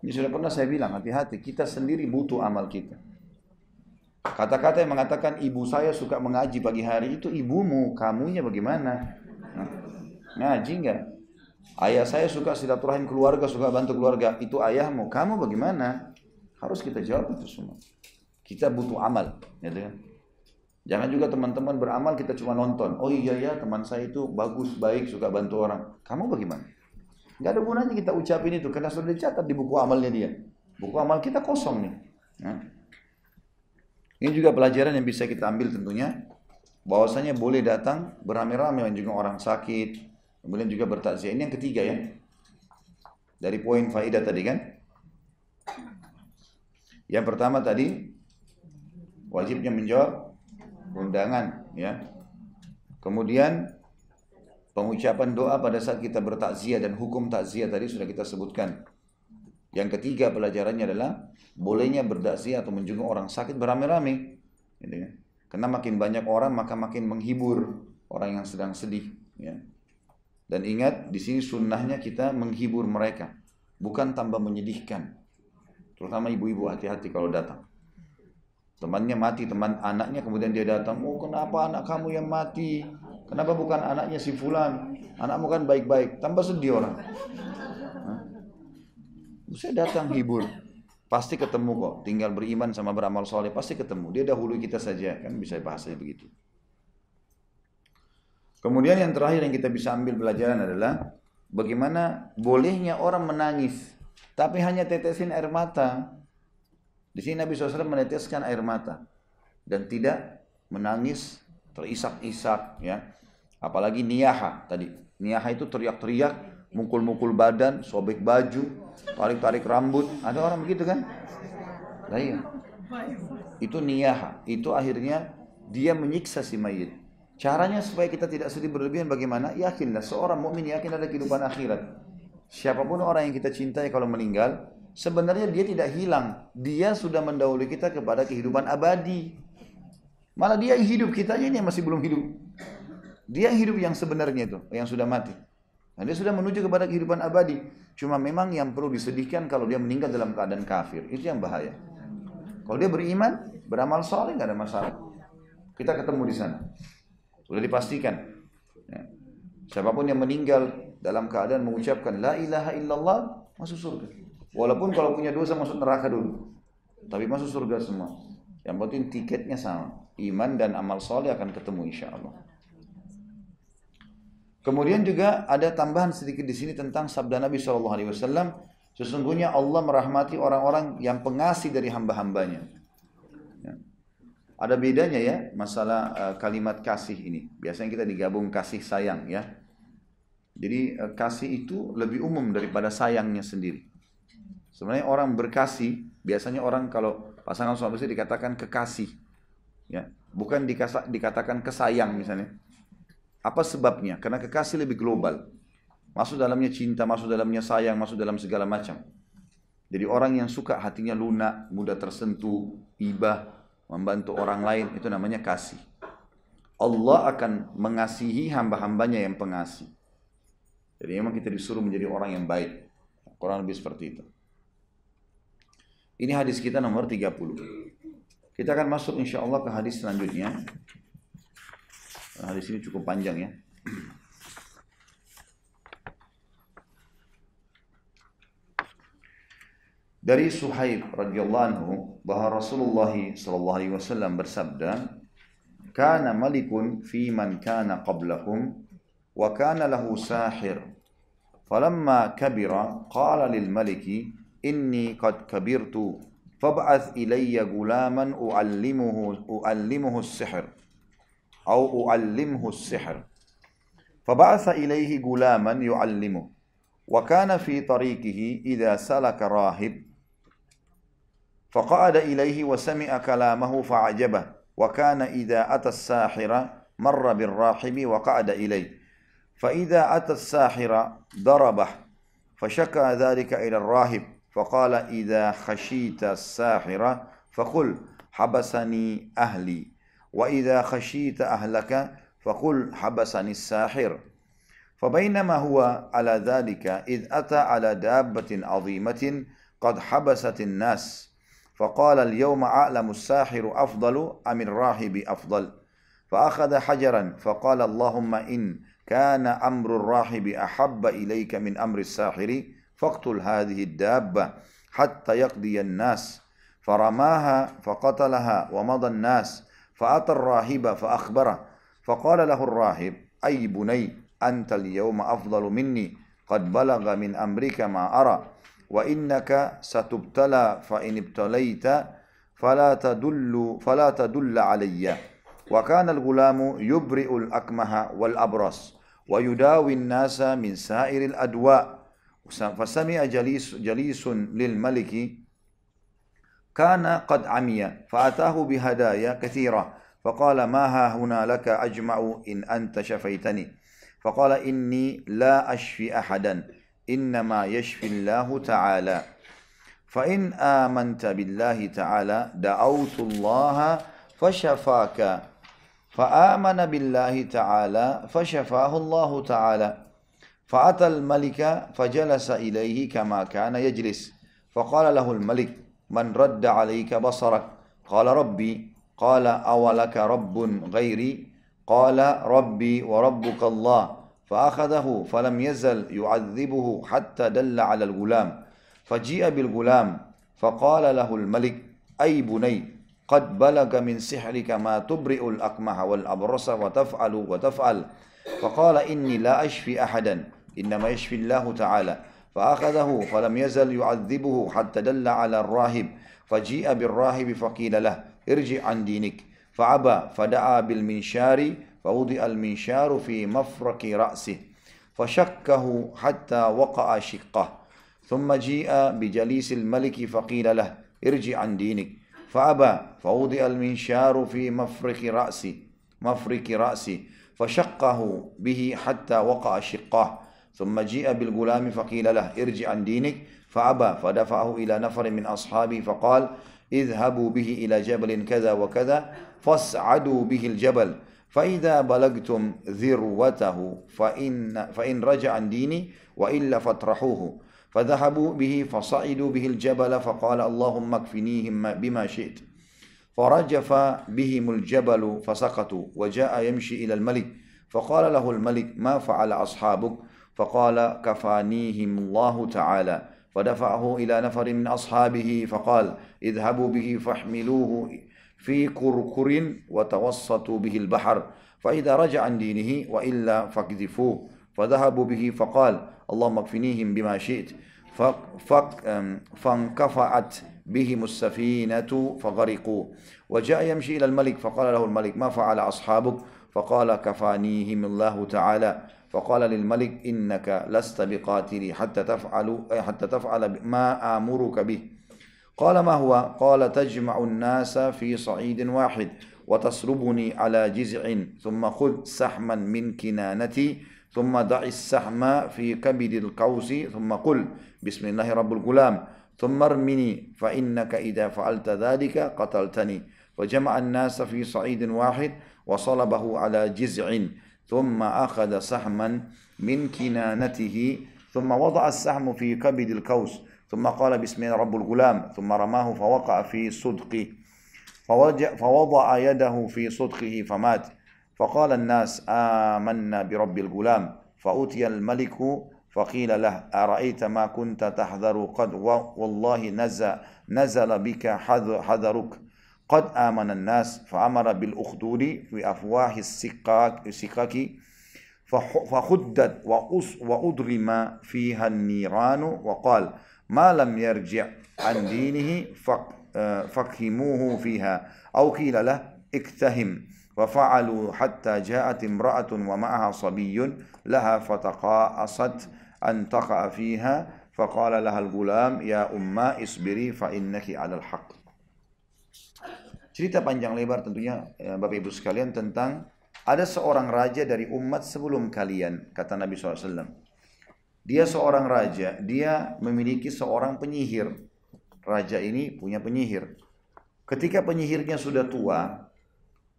Ini ya sudah pernah saya bilang, hati-hati, kita sendiri butuh amal kita. Kata-kata yang mengatakan ibu saya suka mengaji pagi hari itu ibumu, kamunya bagaimana? Nah, ngaji nggak? Ayah saya suka silaturahim keluarga, suka bantu keluarga. Itu ayahmu, kamu bagaimana? Harus kita jawab itu semua. Kita butuh amal. Gitu kan? Jangan juga teman-teman beramal kita cuma nonton. Oh iya ya teman saya itu bagus, baik, suka bantu orang. Kamu bagaimana? Gak ada gunanya kita ucapin itu karena sudah dicatat di buku amalnya dia. Buku amal kita kosong nih. Nah. Ini juga pelajaran yang bisa kita ambil tentunya. Bahwasanya boleh datang beramai-ramai juga orang sakit. Kemudian juga bertakziah. Ini yang ketiga ya. Dari poin faidah tadi kan. Yang pertama tadi wajibnya menjawab undangan ya. Kemudian pengucapan doa pada saat kita bertakziah dan hukum takziah tadi sudah kita sebutkan. Yang ketiga pelajarannya adalah bolehnya bertakziah atau menjenguk orang sakit beramai-ramai. Gitu ya. Karena makin banyak orang maka makin menghibur orang yang sedang sedih. Ya. Dan ingat di sini sunnahnya kita menghibur mereka, bukan tambah menyedihkan. Terutama ibu-ibu hati-hati kalau datang. Temannya mati, teman anaknya kemudian dia datang, oh kenapa anak kamu yang mati? Kenapa bukan anaknya si Fulan? Anakmu kan baik-baik, tambah sedih orang. Hah? Saya datang hibur, pasti ketemu kok. Tinggal beriman sama beramal soleh, pasti ketemu. Dia dahulu kita saja, kan bisa bahasanya begitu. Kemudian yang terakhir yang kita bisa ambil pelajaran adalah bagaimana bolehnya orang menangis, tapi hanya tetesin air mata. Di sini Nabi SAW meneteskan air mata dan tidak menangis terisak-isak ya. Apalagi niyaha tadi. Niyaha itu teriak-teriak, mukul-mukul badan, sobek baju, tarik-tarik rambut. Ada orang begitu kan? Nah, iya. Itu niyaha. Itu akhirnya dia menyiksa si mayit. Caranya supaya kita tidak sedih berlebihan bagaimana? Yakinlah seorang mukmin yakin ada kehidupan akhirat. Siapapun orang yang kita cintai kalau meninggal, sebenarnya dia tidak hilang. Dia sudah mendahului kita kepada kehidupan abadi. Malah dia yang hidup, kitanya ini yang masih belum hidup. Dia yang hidup yang sebenarnya itu, yang sudah mati. Nah, dia sudah menuju kepada kehidupan abadi. Cuma memang yang perlu disedihkan kalau dia meninggal dalam keadaan kafir. Itu yang bahaya. Kalau dia beriman, beramal soleh, nggak ada masalah. Kita ketemu di sana. Sudah dipastikan. Ya. Siapapun yang meninggal dalam keadaan mengucapkan La ilaha illallah, masuk surga. Walaupun kalau punya dosa masuk neraka dulu. Tapi masuk surga semua. Yang penting tiketnya sama. Iman dan amal soleh akan ketemu insya Allah. Kemudian juga ada tambahan sedikit di sini tentang sabda Nabi Shallallahu Alaihi Wasallam. Sesungguhnya Allah merahmati orang-orang yang pengasih dari hamba-hambanya. Ya. Ada bedanya ya masalah uh, kalimat kasih ini. Biasanya kita digabung kasih sayang ya. Jadi uh, kasih itu lebih umum daripada sayangnya sendiri. Sebenarnya orang berkasih, biasanya orang kalau pasangan suami istri dikatakan kekasih. Ya, bukan dikasa, dikatakan kesayang misalnya. Apa sebabnya? Karena kekasih lebih global. Masuk dalamnya cinta, masuk dalamnya sayang, masuk dalam segala macam. Jadi orang yang suka hatinya lunak, mudah tersentuh, ibah, membantu orang lain, itu namanya kasih. Allah akan mengasihi hamba-hambanya yang pengasih. Jadi memang kita disuruh menjadi orang yang baik. Kurang lebih seperti itu. Ini hadis kita nomor 30. Kita akan masuk insya Allah ke hadis selanjutnya. Hadis ini cukup panjang ya. Dari Suhaib radhiyallahu anhu bahwa Rasulullah sallallahu alaihi wasallam bersabda, "Kana malikun fi man kana qablahum wa kana lahu sahir. Falamma kabira qala lil maliki إني قد كبرت فابعث إلي غلاما أعلمه أعلمه السحر أو أعلمه السحر فبعث إليه غلاما يعلمه وكان في طريقه إذا سلك راهب فقعد إليه وسمع كلامه فعجبه وكان إذا أتى الساحر مر بالراحب وقعد إليه فإذا أتى الساحر ضربه فشكى ذلك إلى الراهب فقال إذا خشيت الساحرة فقل حبسني أهلي وإذا خشيت أهلك فقل حبسني الساحر فبينما هو على ذلك إذ أتى على دابة عظيمة قد حبست الناس فقال اليوم أعلم الساحر أفضل أم الراهب أفضل فأخذ حجرا فقال اللهم إن كان أمر الراهب أحب إليك من أمر الساحر فاقتل هذه الدابة حتى يقضي الناس فرماها فقتلها ومضى الناس فأتى الراهب فأخبره فقال له الراهب أي بني أنت اليوم أفضل مني قد بلغ من أمرك ما أرى وإنك ستبتلى فإن ابتليت فلا تدل فلا تدل علي وكان الغلام يبرئ الأكمه والأبرص ويداوي الناس من سائر الأدواء فسمع جليس, جليس للملك كان قد عمي فأتاه بهدايا كثيرة فقال ما ها هنا لك أجمع إن أنت شفيتني فقال إني لا أشفي أحدا إنما يشفي الله تعالى فإن آمنت بالله تعالى دعوت الله فشفاك فآمن بالله تعالى فشفاه الله تعالى فأتى الملك فجلس إليه كما كان يجلس فقال له الملك من رد عليك بصرك قال ربي قال أولك رب غيري قال ربي وربك الله فأخذه فلم يزل يعذبه حتى دل على الغلام فجيء بالغلام فقال له الملك أي بني قد بلغ من سحرك ما تبرئ الأقمح والأبرص وتفعل وتفعل فقال إني لا أشفي أحدا إنما يشفي الله تعالى فأخذه فلم يزل يعذبه حتى دل على الراهب فجيء بالراهب فقيل له ارجع عن دينك فعبى فدعا بالمنشار فوضع المنشار في مفرق رأسه فشكه حتى وقع شقه ثم جيء بجليس الملك فقيل له ارجع عن دينك فأبى فوضع المنشار في مفرق رأسه مفرق رأسه فشقه به حتى وقع شقه ثم جيء بالغلام فقيل له ارجع عن دينك فأبى فدفعه إلى نفر من أصحابه فقال اذهبوا به إلى جبل كذا وكذا فاصعدوا به الجبل فإذا بلغتم ذروته فإن, فإن رجع عن ديني وإلا فاطرحوه فذهبوا به فصعدوا به الجبل فقال اللهم اكفنيهم بما شئت فرجف بهم الجبل فسقطوا وجاء يمشي إلى الملك فقال له الملك ما فعل أصحابك؟ فقال كفانيهم الله تعالى فدفعه إلى نفر من أصحابه فقال اذهبوا به فاحملوه في كركر وتوسطوا به البحر فإذا رجع عن دينه وإلا فاكذفوه فذهبوا به فقال اللهم اكفنيهم بما شئت فانكفأت بهم السفينة فغرقوا وجاء يمشي إلى الملك فقال له الملك ما فعل أصحابك فقال كفانيهم الله تعالى فقال للملك إنك لست بقاتلي حتى تفعل حتى تفعل ما آمرك به قال ما هو قال تجمع الناس في صعيد واحد وتصربني على جزع ثم خذ سحما من كنانتي ثم دع السحم في كبد القوس ثم قل بسم الله رب الغلام ثم ارمني فإنك إذا فعلت ذلك قتلتني وجمع الناس في صعيد واحد وصلبه على جزع ثم أخذ سهما من كنانته ثم وضع السهم في كبد الكوس ثم قال بسم الله رب الغلام ثم رماه فوقع في صدقه فوضع يده في صدقه فمات فقال الناس آمنا برب الغلام فأتي الملك فقيل له أرأيت ما كنت تحذر قد والله نزل, نزل بك حذرك قد آمن الناس فأمر بالأخدود في أفواه السكاك, السكاك فخدت وأضرم فيها النيران وقال ما لم يرجع عن دينه فقهموه آه، فيها أو قيل له اكتهم وفعلوا حتى جاءت امرأة ومعها صبي لها فتقاصت أن تقع فيها فقال لها الغلام يا أما اصبري فإنك على الحق cerita panjang lebar tentunya ya, Bapak Ibu sekalian tentang ada seorang raja dari umat sebelum kalian kata Nabi SAW. Dia seorang raja, dia memiliki seorang penyihir. Raja ini punya penyihir. Ketika penyihirnya sudah tua,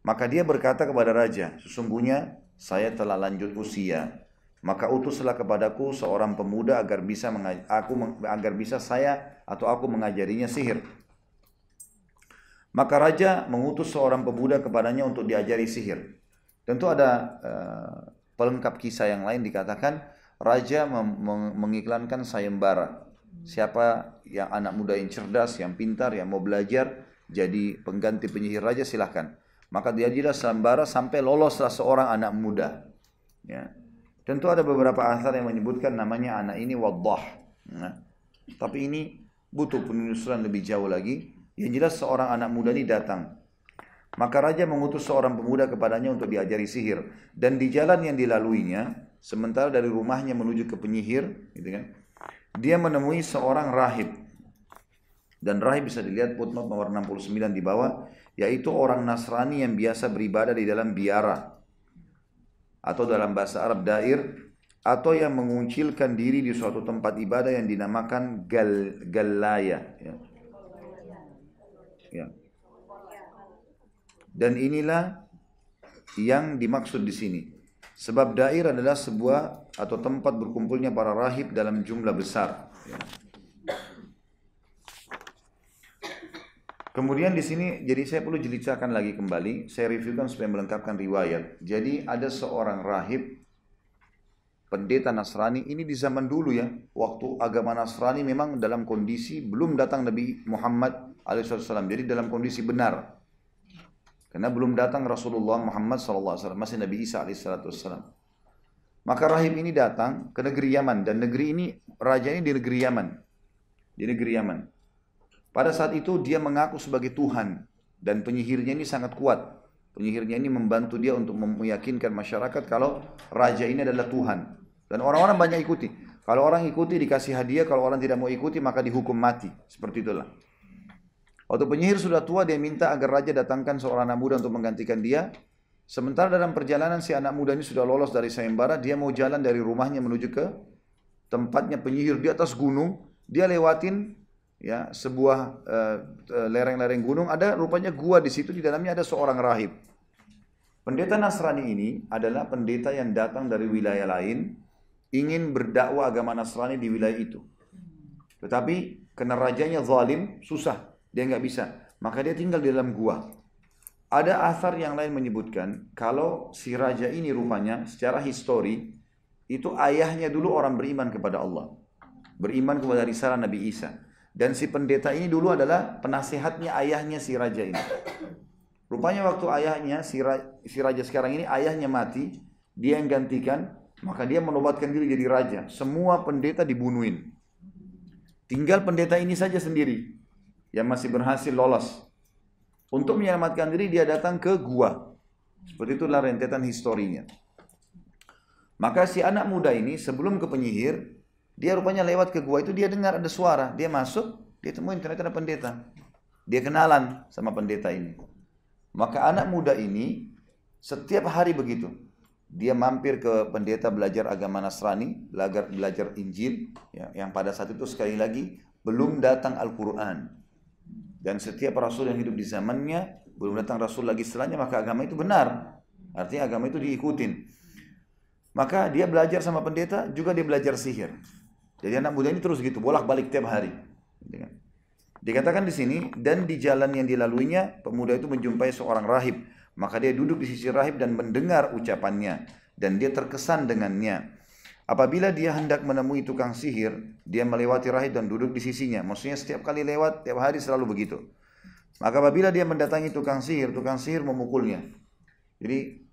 maka dia berkata kepada raja, sesungguhnya saya telah lanjut usia, maka utuslah kepadaku seorang pemuda agar bisa aku agar bisa saya atau aku mengajarinya sihir. Maka raja mengutus seorang pemuda kepadanya untuk diajari sihir. Tentu ada e, pelengkap kisah yang lain dikatakan raja mengiklankan sayembara. Siapa yang anak muda yang cerdas, yang pintar, yang mau belajar jadi pengganti penyihir raja silahkan. Maka diajilah sayembara sampai loloslah seorang anak muda. Ya. Tentu ada beberapa asar yang menyebutkan namanya anak ini wadah. Nah, tapi ini butuh penelusuran lebih jauh lagi yang jelas seorang anak muda ini datang. Maka raja mengutus seorang pemuda kepadanya untuk diajari sihir. Dan di jalan yang dilaluinya, sementara dari rumahnya menuju ke penyihir, gitu kan, dia menemui seorang rahib. Dan rahib bisa dilihat footnote nomor 69 di bawah, yaitu orang Nasrani yang biasa beribadah di dalam biara. Atau dalam bahasa Arab dair, atau yang menguncilkan diri di suatu tempat ibadah yang dinamakan gal, galaya. Ya. Ya. Dan inilah yang dimaksud di sini. Sebab dair adalah sebuah atau tempat berkumpulnya para rahib dalam jumlah besar. Ya. Kemudian di sini, jadi saya perlu jelicakan lagi kembali. Saya reviewkan supaya melengkapkan riwayat. Jadi ada seorang rahib pendeta Nasrani ini di zaman dulu ya waktu agama Nasrani memang dalam kondisi belum datang Nabi Muhammad alaihissalam jadi dalam kondisi benar karena belum datang Rasulullah Muhammad SAW masih Nabi Isa alaihissalam maka rahib ini datang ke negeri Yaman dan negeri ini raja ini di negeri Yaman di negeri Yaman pada saat itu dia mengaku sebagai Tuhan dan penyihirnya ini sangat kuat Penyihirnya ini membantu dia untuk meyakinkan masyarakat kalau raja ini adalah Tuhan. Dan orang-orang banyak ikuti. Kalau orang ikuti dikasih hadiah, kalau orang tidak mau ikuti maka dihukum mati. Seperti itulah. Waktu penyihir sudah tua, dia minta agar raja datangkan seorang anak muda untuk menggantikan dia. Sementara dalam perjalanan si anak muda ini sudah lolos dari sayembara, dia mau jalan dari rumahnya menuju ke tempatnya penyihir di atas gunung. Dia lewatin ya sebuah eh, eh, lereng-lereng uh, lereng -lereng gunung, ada rupanya gua di situ, di dalamnya ada seorang rahib. Pendeta Nasrani ini adalah pendeta yang datang dari wilayah lain ingin berdakwah agama Nasrani di wilayah itu. Tetapi karena rajanya zalim, susah. Dia nggak bisa. Maka dia tinggal di dalam gua. Ada asar yang lain menyebutkan, kalau si raja ini rumahnya secara histori, itu ayahnya dulu orang beriman kepada Allah. Beriman kepada risalah Nabi Isa. Dan si pendeta ini dulu adalah penasehatnya ayahnya si raja ini. Rupanya waktu ayahnya, si raja sekarang ini, ayahnya mati, dia yang gantikan, maka dia menobatkan diri jadi raja. Semua pendeta dibunuhin. Tinggal pendeta ini saja sendiri yang masih berhasil lolos. Untuk menyelamatkan diri dia datang ke gua. Seperti itulah rentetan historinya. Maka si anak muda ini sebelum ke penyihir, dia rupanya lewat ke gua itu dia dengar ada suara. Dia masuk, dia temuin ternyata ada pendeta. Dia kenalan sama pendeta ini. Maka anak muda ini setiap hari begitu dia mampir ke pendeta belajar agama Nasrani, belajar, belajar Injil, ya, yang pada saat itu sekali lagi belum datang Al-Quran. Dan setiap rasul yang hidup di zamannya, belum datang rasul lagi setelahnya, maka agama itu benar. Artinya agama itu diikutin. Maka dia belajar sama pendeta, juga dia belajar sihir. Jadi anak muda ini terus gitu, bolak-balik tiap hari. Gitu kan. Dikatakan di sini, dan di jalan yang dilaluinya, pemuda itu menjumpai seorang rahib maka dia duduk di sisi rahib dan mendengar ucapannya dan dia terkesan dengannya. Apabila dia hendak menemui tukang sihir, dia melewati rahib dan duduk di sisinya. Maksudnya setiap kali lewat, tiap hari selalu begitu. Maka apabila dia mendatangi tukang sihir, tukang sihir memukulnya. Jadi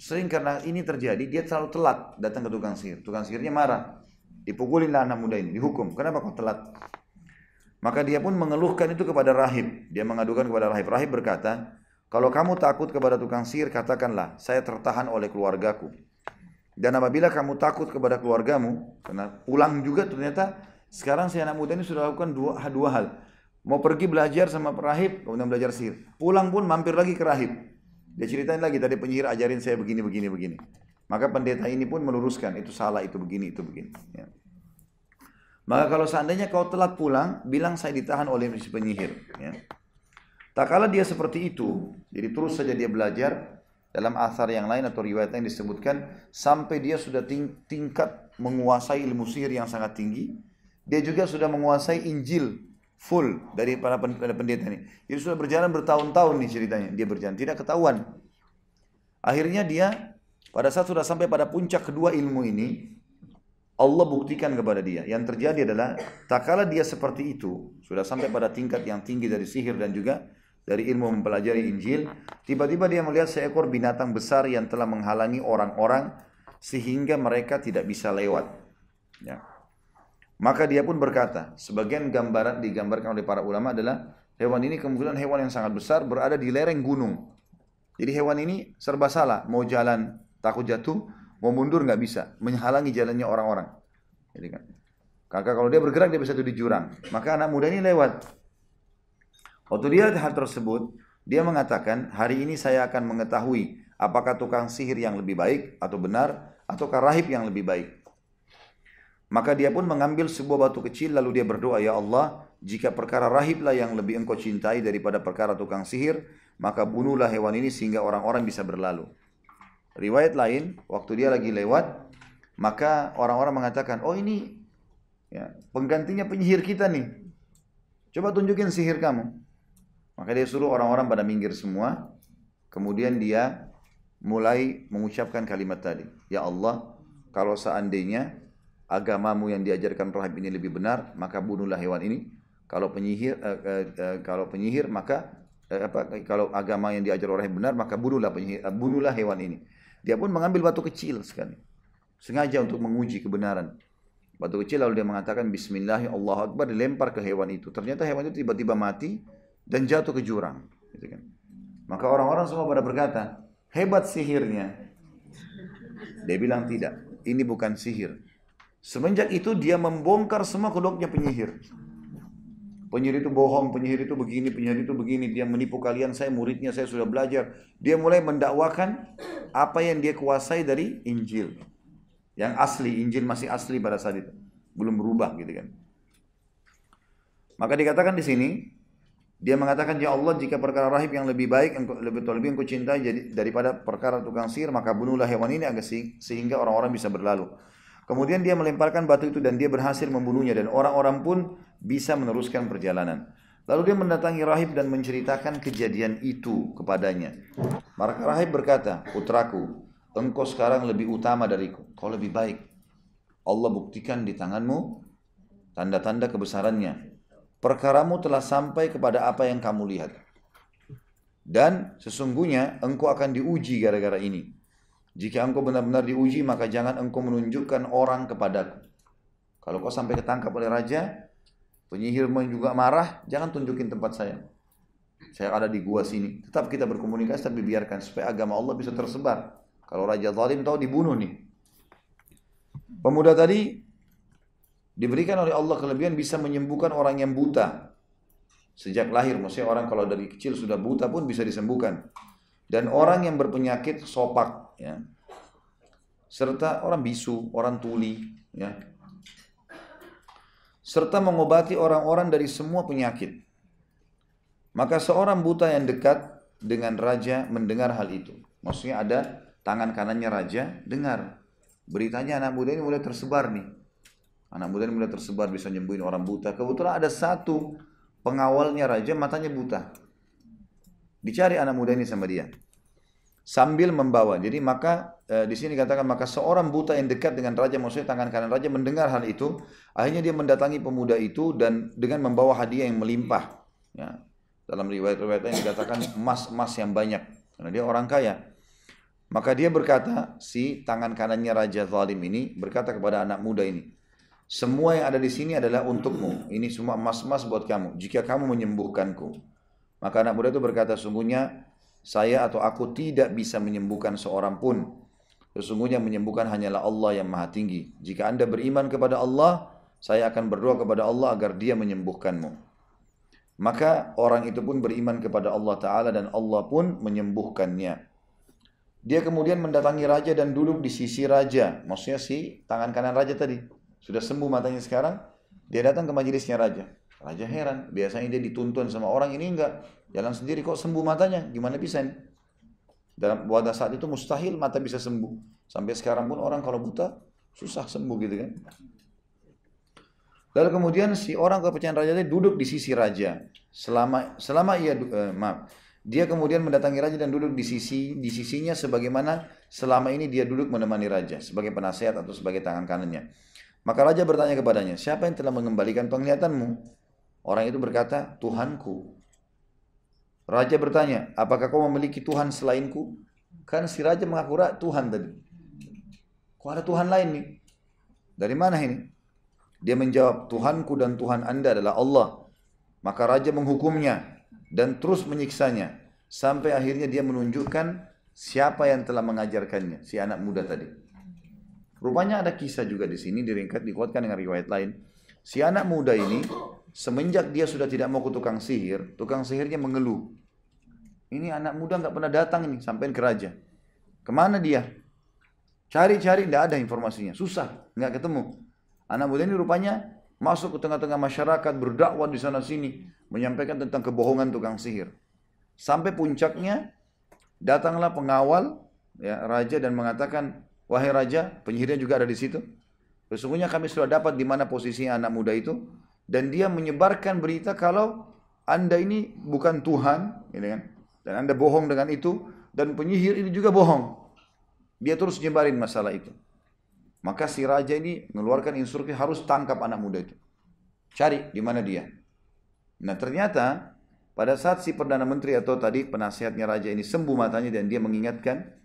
sering karena ini terjadi, dia selalu telat datang ke tukang sihir. Tukang sihirnya marah. Dipukulinlah anak muda ini, dihukum. Kenapa kok telat? Maka dia pun mengeluhkan itu kepada rahib. Dia mengadukan kepada rahib. Rahib berkata, kalau kamu takut kepada tukang sihir, katakanlah, saya tertahan oleh keluargaku. Dan apabila kamu takut kepada keluargamu, karena pulang juga ternyata sekarang si anak muda ini sudah lakukan dua, dua hal. Mau pergi belajar sama perahib, kemudian belajar sihir. Pulang pun mampir lagi ke rahib. Dia ceritain lagi, tadi penyihir ajarin saya begini, begini, begini. Maka pendeta ini pun meluruskan, itu salah, itu begini, itu begini. Ya. Maka kalau seandainya kau telat pulang, bilang saya ditahan oleh penyihir. Ya. Tak kala dia seperti itu, jadi terus saja dia belajar dalam asar yang lain atau riwayat yang disebutkan sampai dia sudah ting tingkat menguasai ilmu sihir yang sangat tinggi. Dia juga sudah menguasai Injil full dari para pendeta ini. Jadi sudah berjalan bertahun-tahun nih ceritanya. Dia berjalan tidak ketahuan. Akhirnya dia pada saat sudah sampai pada puncak kedua ilmu ini, Allah buktikan kepada dia. Yang terjadi adalah tak kala dia seperti itu, sudah sampai pada tingkat yang tinggi dari sihir dan juga dari ilmu mempelajari Injil, tiba-tiba dia melihat seekor binatang besar yang telah menghalangi orang-orang sehingga mereka tidak bisa lewat. Ya. Maka dia pun berkata, sebagian gambaran digambarkan oleh para ulama adalah hewan ini kemungkinan hewan yang sangat besar berada di lereng gunung. Jadi hewan ini serba salah, mau jalan takut jatuh, mau mundur nggak bisa, menghalangi jalannya orang-orang. Jadi kan, kakak kalau dia bergerak dia bisa tuh di jurang. Maka anak muda ini lewat, Waktu dia lihat hal tersebut, dia mengatakan, hari ini saya akan mengetahui apakah tukang sihir yang lebih baik atau benar, ataukah rahib yang lebih baik. Maka dia pun mengambil sebuah batu kecil lalu dia berdoa, Ya Allah, jika perkara rahiblah yang lebih engkau cintai daripada perkara tukang sihir, maka bunuhlah hewan ini sehingga orang-orang bisa berlalu. Riwayat lain, waktu dia lagi lewat, maka orang-orang mengatakan, oh ini ya, penggantinya penyihir kita nih. Coba tunjukin sihir kamu. Maka dia suruh orang-orang pada minggir semua. Kemudian dia mulai mengucapkan kalimat tadi. Ya Allah, kalau seandainya agamamu yang diajarkan rahib ini lebih benar, maka bunuhlah hewan ini. Kalau penyihir, eh, eh, eh kalau penyihir maka eh, apa? Kalau agama yang diajar orang yang benar, maka bunuhlah penyihir, eh, bunuhlah hewan ini. Dia pun mengambil batu kecil sekali, sengaja untuk menguji kebenaran. Batu kecil lalu dia mengatakan Bismillah, Allah Akbar dilempar ke hewan itu. Ternyata hewan itu tiba-tiba mati dan jatuh ke jurang. Gitu kan. Maka orang-orang semua pada berkata, hebat sihirnya. Dia bilang tidak, ini bukan sihir. Semenjak itu dia membongkar semua kedoknya penyihir. Penyihir itu bohong, penyihir itu begini, penyihir itu begini. Dia menipu kalian, saya muridnya, saya sudah belajar. Dia mulai mendakwakan apa yang dia kuasai dari Injil. Yang asli, Injil masih asli pada saat itu. Belum berubah gitu kan. Maka dikatakan di sini, dia mengatakan, Ya Allah, jika perkara rahib yang lebih baik, yang lebih lebih engkau cintai jadi, daripada perkara tukang sihir, maka bunuhlah hewan ini agar sehingga orang-orang bisa berlalu. Kemudian dia melemparkan batu itu dan dia berhasil membunuhnya dan orang-orang pun bisa meneruskan perjalanan. Lalu dia mendatangi rahib dan menceritakan kejadian itu kepadanya. Maka rahib berkata, putraku, engkau sekarang lebih utama dariku, kau lebih baik. Allah buktikan di tanganmu tanda-tanda kebesarannya perkaramu telah sampai kepada apa yang kamu lihat. Dan sesungguhnya engkau akan diuji gara-gara ini. Jika engkau benar-benar diuji, maka jangan engkau menunjukkan orang kepadaku. Kalau kau sampai ketangkap oleh raja, penyihir pun juga marah, jangan tunjukin tempat saya. Saya ada di gua sini. Tetap kita berkomunikasi, tapi biarkan supaya agama Allah bisa tersebar. Kalau raja zalim tahu dibunuh nih. Pemuda tadi Diberikan oleh Allah kelebihan bisa menyembuhkan orang yang buta. Sejak lahir, maksudnya orang kalau dari kecil sudah buta pun bisa disembuhkan. Dan orang yang berpenyakit sopak, ya. serta orang bisu, orang tuli, ya. serta mengobati orang-orang dari semua penyakit. Maka seorang buta yang dekat dengan raja mendengar hal itu. Maksudnya ada tangan kanannya raja, dengar. Beritanya anak muda ini mulai tersebar nih Anak muda ini mulai tersebar bisa nyembuhin orang buta. Kebetulan ada satu pengawalnya raja matanya buta. Dicari anak muda ini sama dia. Sambil membawa. Jadi maka e, di sini katakan maka seorang buta yang dekat dengan raja maksudnya tangan kanan raja mendengar hal itu, akhirnya dia mendatangi pemuda itu dan dengan membawa hadiah yang melimpah. Ya. Dalam riwayat-riwayat yang dikatakan emas-emas yang banyak karena dia orang kaya. Maka dia berkata, si tangan kanannya Raja Zalim ini berkata kepada anak muda ini, semua yang ada di sini adalah untukmu. Ini semua emas-emas buat kamu. Jika kamu menyembuhkanku. Maka anak muda itu berkata, sungguhnya saya atau aku tidak bisa menyembuhkan seorang pun. Sesungguhnya menyembuhkan hanyalah Allah yang maha tinggi. Jika anda beriman kepada Allah, saya akan berdoa kepada Allah agar dia menyembuhkanmu. Maka orang itu pun beriman kepada Allah Ta'ala dan Allah pun menyembuhkannya. Dia kemudian mendatangi raja dan duduk di sisi raja. Maksudnya si tangan kanan raja tadi. Sudah sembuh matanya sekarang, dia datang ke majelisnya raja. Raja heran, biasanya dia dituntun sama orang ini enggak. Jalan sendiri kok sembuh matanya, gimana bisa ini? Dalam pada saat itu mustahil mata bisa sembuh. Sampai sekarang pun orang kalau buta susah sembuh gitu kan. Lalu kemudian si orang kepercayaan raja tadi duduk di sisi raja. Selama selama ia eh, maaf, dia kemudian mendatangi raja dan duduk di sisi di sisinya sebagaimana selama ini dia duduk menemani raja sebagai penasehat atau sebagai tangan kanannya. Maka raja bertanya kepadanya, siapa yang telah mengembalikan penglihatanmu? Orang itu berkata, Tuhanku. Raja bertanya, apakah kau memiliki Tuhan selainku? Kan si raja mengaku Tuhan tadi. Kok ada Tuhan lain nih? Dari mana ini? Dia menjawab, Tuhanku dan Tuhan anda adalah Allah. Maka raja menghukumnya dan terus menyiksanya. Sampai akhirnya dia menunjukkan siapa yang telah mengajarkannya, si anak muda tadi. Rupanya ada kisah juga di sini diringkat dikuatkan dengan riwayat lain. Si anak muda ini semenjak dia sudah tidak mau ke tukang sihir, tukang sihirnya mengeluh. Ini anak muda nggak pernah datang ini sampai ke raja. Kemana dia? Cari-cari tidak ada informasinya, susah, nggak ketemu. Anak muda ini rupanya masuk ke tengah-tengah masyarakat, berdakwah di sana sini, menyampaikan tentang kebohongan tukang sihir. Sampai puncaknya datanglah pengawal ya, raja dan mengatakan Wahai raja, penyihirnya juga ada di situ. Sesungguhnya kami sudah dapat di mana posisi anak muda itu dan dia menyebarkan berita kalau Anda ini bukan Tuhan, gitu kan? Dan Anda bohong dengan itu dan penyihir ini juga bohong. Dia terus nyebarin masalah itu. Maka si raja ini mengeluarkan instruksi harus tangkap anak muda itu. Cari di mana dia. Nah ternyata pada saat si Perdana Menteri atau tadi penasihatnya raja ini sembuh matanya dan dia mengingatkan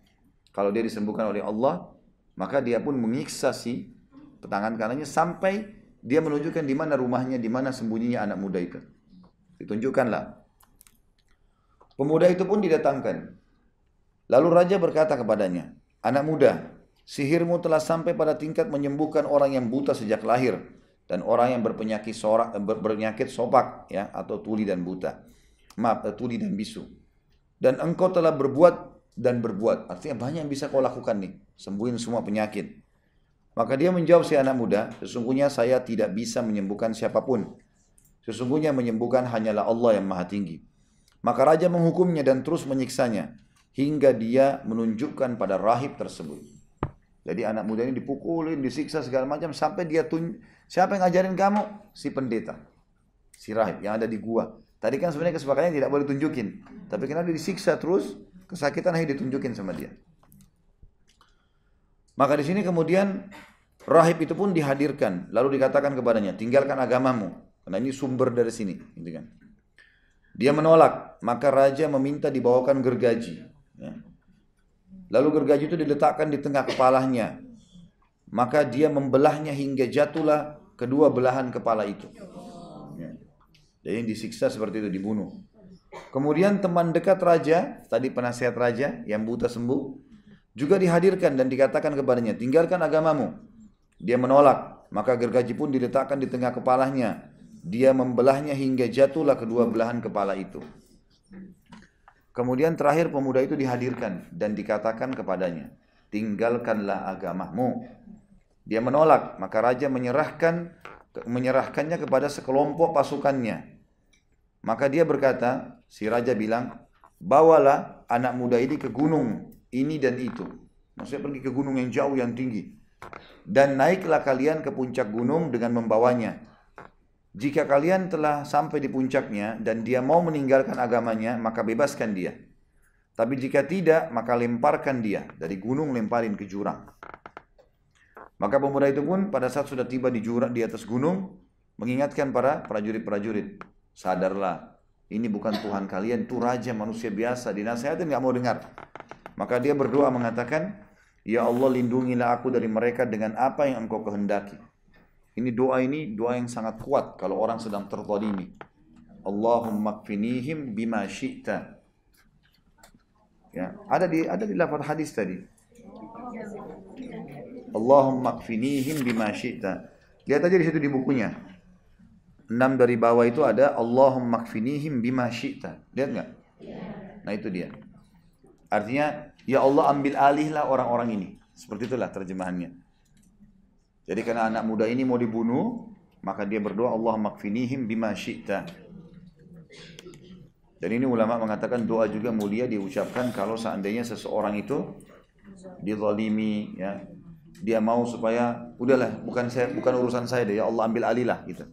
kalau dia disembuhkan oleh Allah, maka dia pun menyiksa si tangan kanannya sampai dia menunjukkan di mana rumahnya, di mana sembunyinya anak muda itu. Ditunjukkanlah. Pemuda itu pun didatangkan. Lalu raja berkata kepadanya, "Anak muda, sihirmu telah sampai pada tingkat menyembuhkan orang yang buta sejak lahir dan orang yang berpenyakit sorak, berpenyakit sopak ya atau tuli dan buta. Maaf, eh, tuli dan bisu. Dan engkau telah berbuat dan berbuat. Artinya banyak yang bisa kau lakukan nih. Sembuhin semua penyakit. Maka dia menjawab si anak muda, sesungguhnya saya tidak bisa menyembuhkan siapapun. Sesungguhnya menyembuhkan hanyalah Allah yang maha tinggi. Maka raja menghukumnya dan terus menyiksanya. Hingga dia menunjukkan pada rahib tersebut. Jadi anak muda ini dipukulin, disiksa segala macam. Sampai dia tun siapa yang ngajarin kamu? Si pendeta. Si rahib yang ada di gua. Tadi kan sebenarnya kesepakatannya tidak boleh tunjukin. Tapi kenapa disiksa terus? kesakitan akhirnya ditunjukin sama dia. Maka di sini kemudian rahib itu pun dihadirkan, lalu dikatakan kepadanya, tinggalkan agamamu, karena ini sumber dari sini, gitu kan. Dia menolak, maka raja meminta dibawakan gergaji. Ya. Lalu gergaji itu diletakkan di tengah kepalanya, maka dia membelahnya hingga jatuhlah kedua belahan kepala itu. Ya. Jadi disiksa seperti itu dibunuh. Kemudian teman dekat raja, tadi penasihat raja yang buta sembuh, juga dihadirkan dan dikatakan kepadanya, tinggalkan agamamu. Dia menolak, maka gergaji pun diletakkan di tengah kepalanya. Dia membelahnya hingga jatuhlah kedua belahan kepala itu. Kemudian terakhir pemuda itu dihadirkan dan dikatakan kepadanya, tinggalkanlah agamamu. Dia menolak, maka raja menyerahkan menyerahkannya kepada sekelompok pasukannya maka dia berkata, si raja bilang, bawalah anak muda ini ke gunung ini dan itu. Maksudnya pergi ke gunung yang jauh, yang tinggi. Dan naiklah kalian ke puncak gunung dengan membawanya. Jika kalian telah sampai di puncaknya dan dia mau meninggalkan agamanya, maka bebaskan dia. Tapi jika tidak, maka lemparkan dia. Dari gunung lemparin ke jurang. Maka pemuda itu pun pada saat sudah tiba di jurang di atas gunung, mengingatkan para prajurit-prajurit. Sadarlah, ini bukan Tuhan kalian, tuh raja manusia biasa, dinasehatin nggak mau dengar. Maka dia berdoa mengatakan, Ya Allah lindungilah aku dari mereka dengan apa yang engkau kehendaki. Ini doa ini doa yang sangat kuat kalau orang sedang tertolimi. Allahumma kfinihim bima syi'ta. Ya, ada di ada di lafaz hadis tadi. Allahumma kfinihim bima syi'ta. Lihat aja di situ di bukunya enam dari bawah itu ada Allahumma kfinihim bima syi'ta. Lihat nggak? Nah itu dia. Artinya, ya Allah ambil alihlah orang-orang ini. Seperti itulah terjemahannya. Jadi karena anak muda ini mau dibunuh, maka dia berdoa Allahumma kfinihim bima syi'ta. Dan ini ulama mengatakan doa juga mulia diucapkan kalau seandainya seseorang itu dizalimi ya. Dia mau supaya udahlah bukan saya bukan urusan saya deh ya Allah ambil alihlah gitu.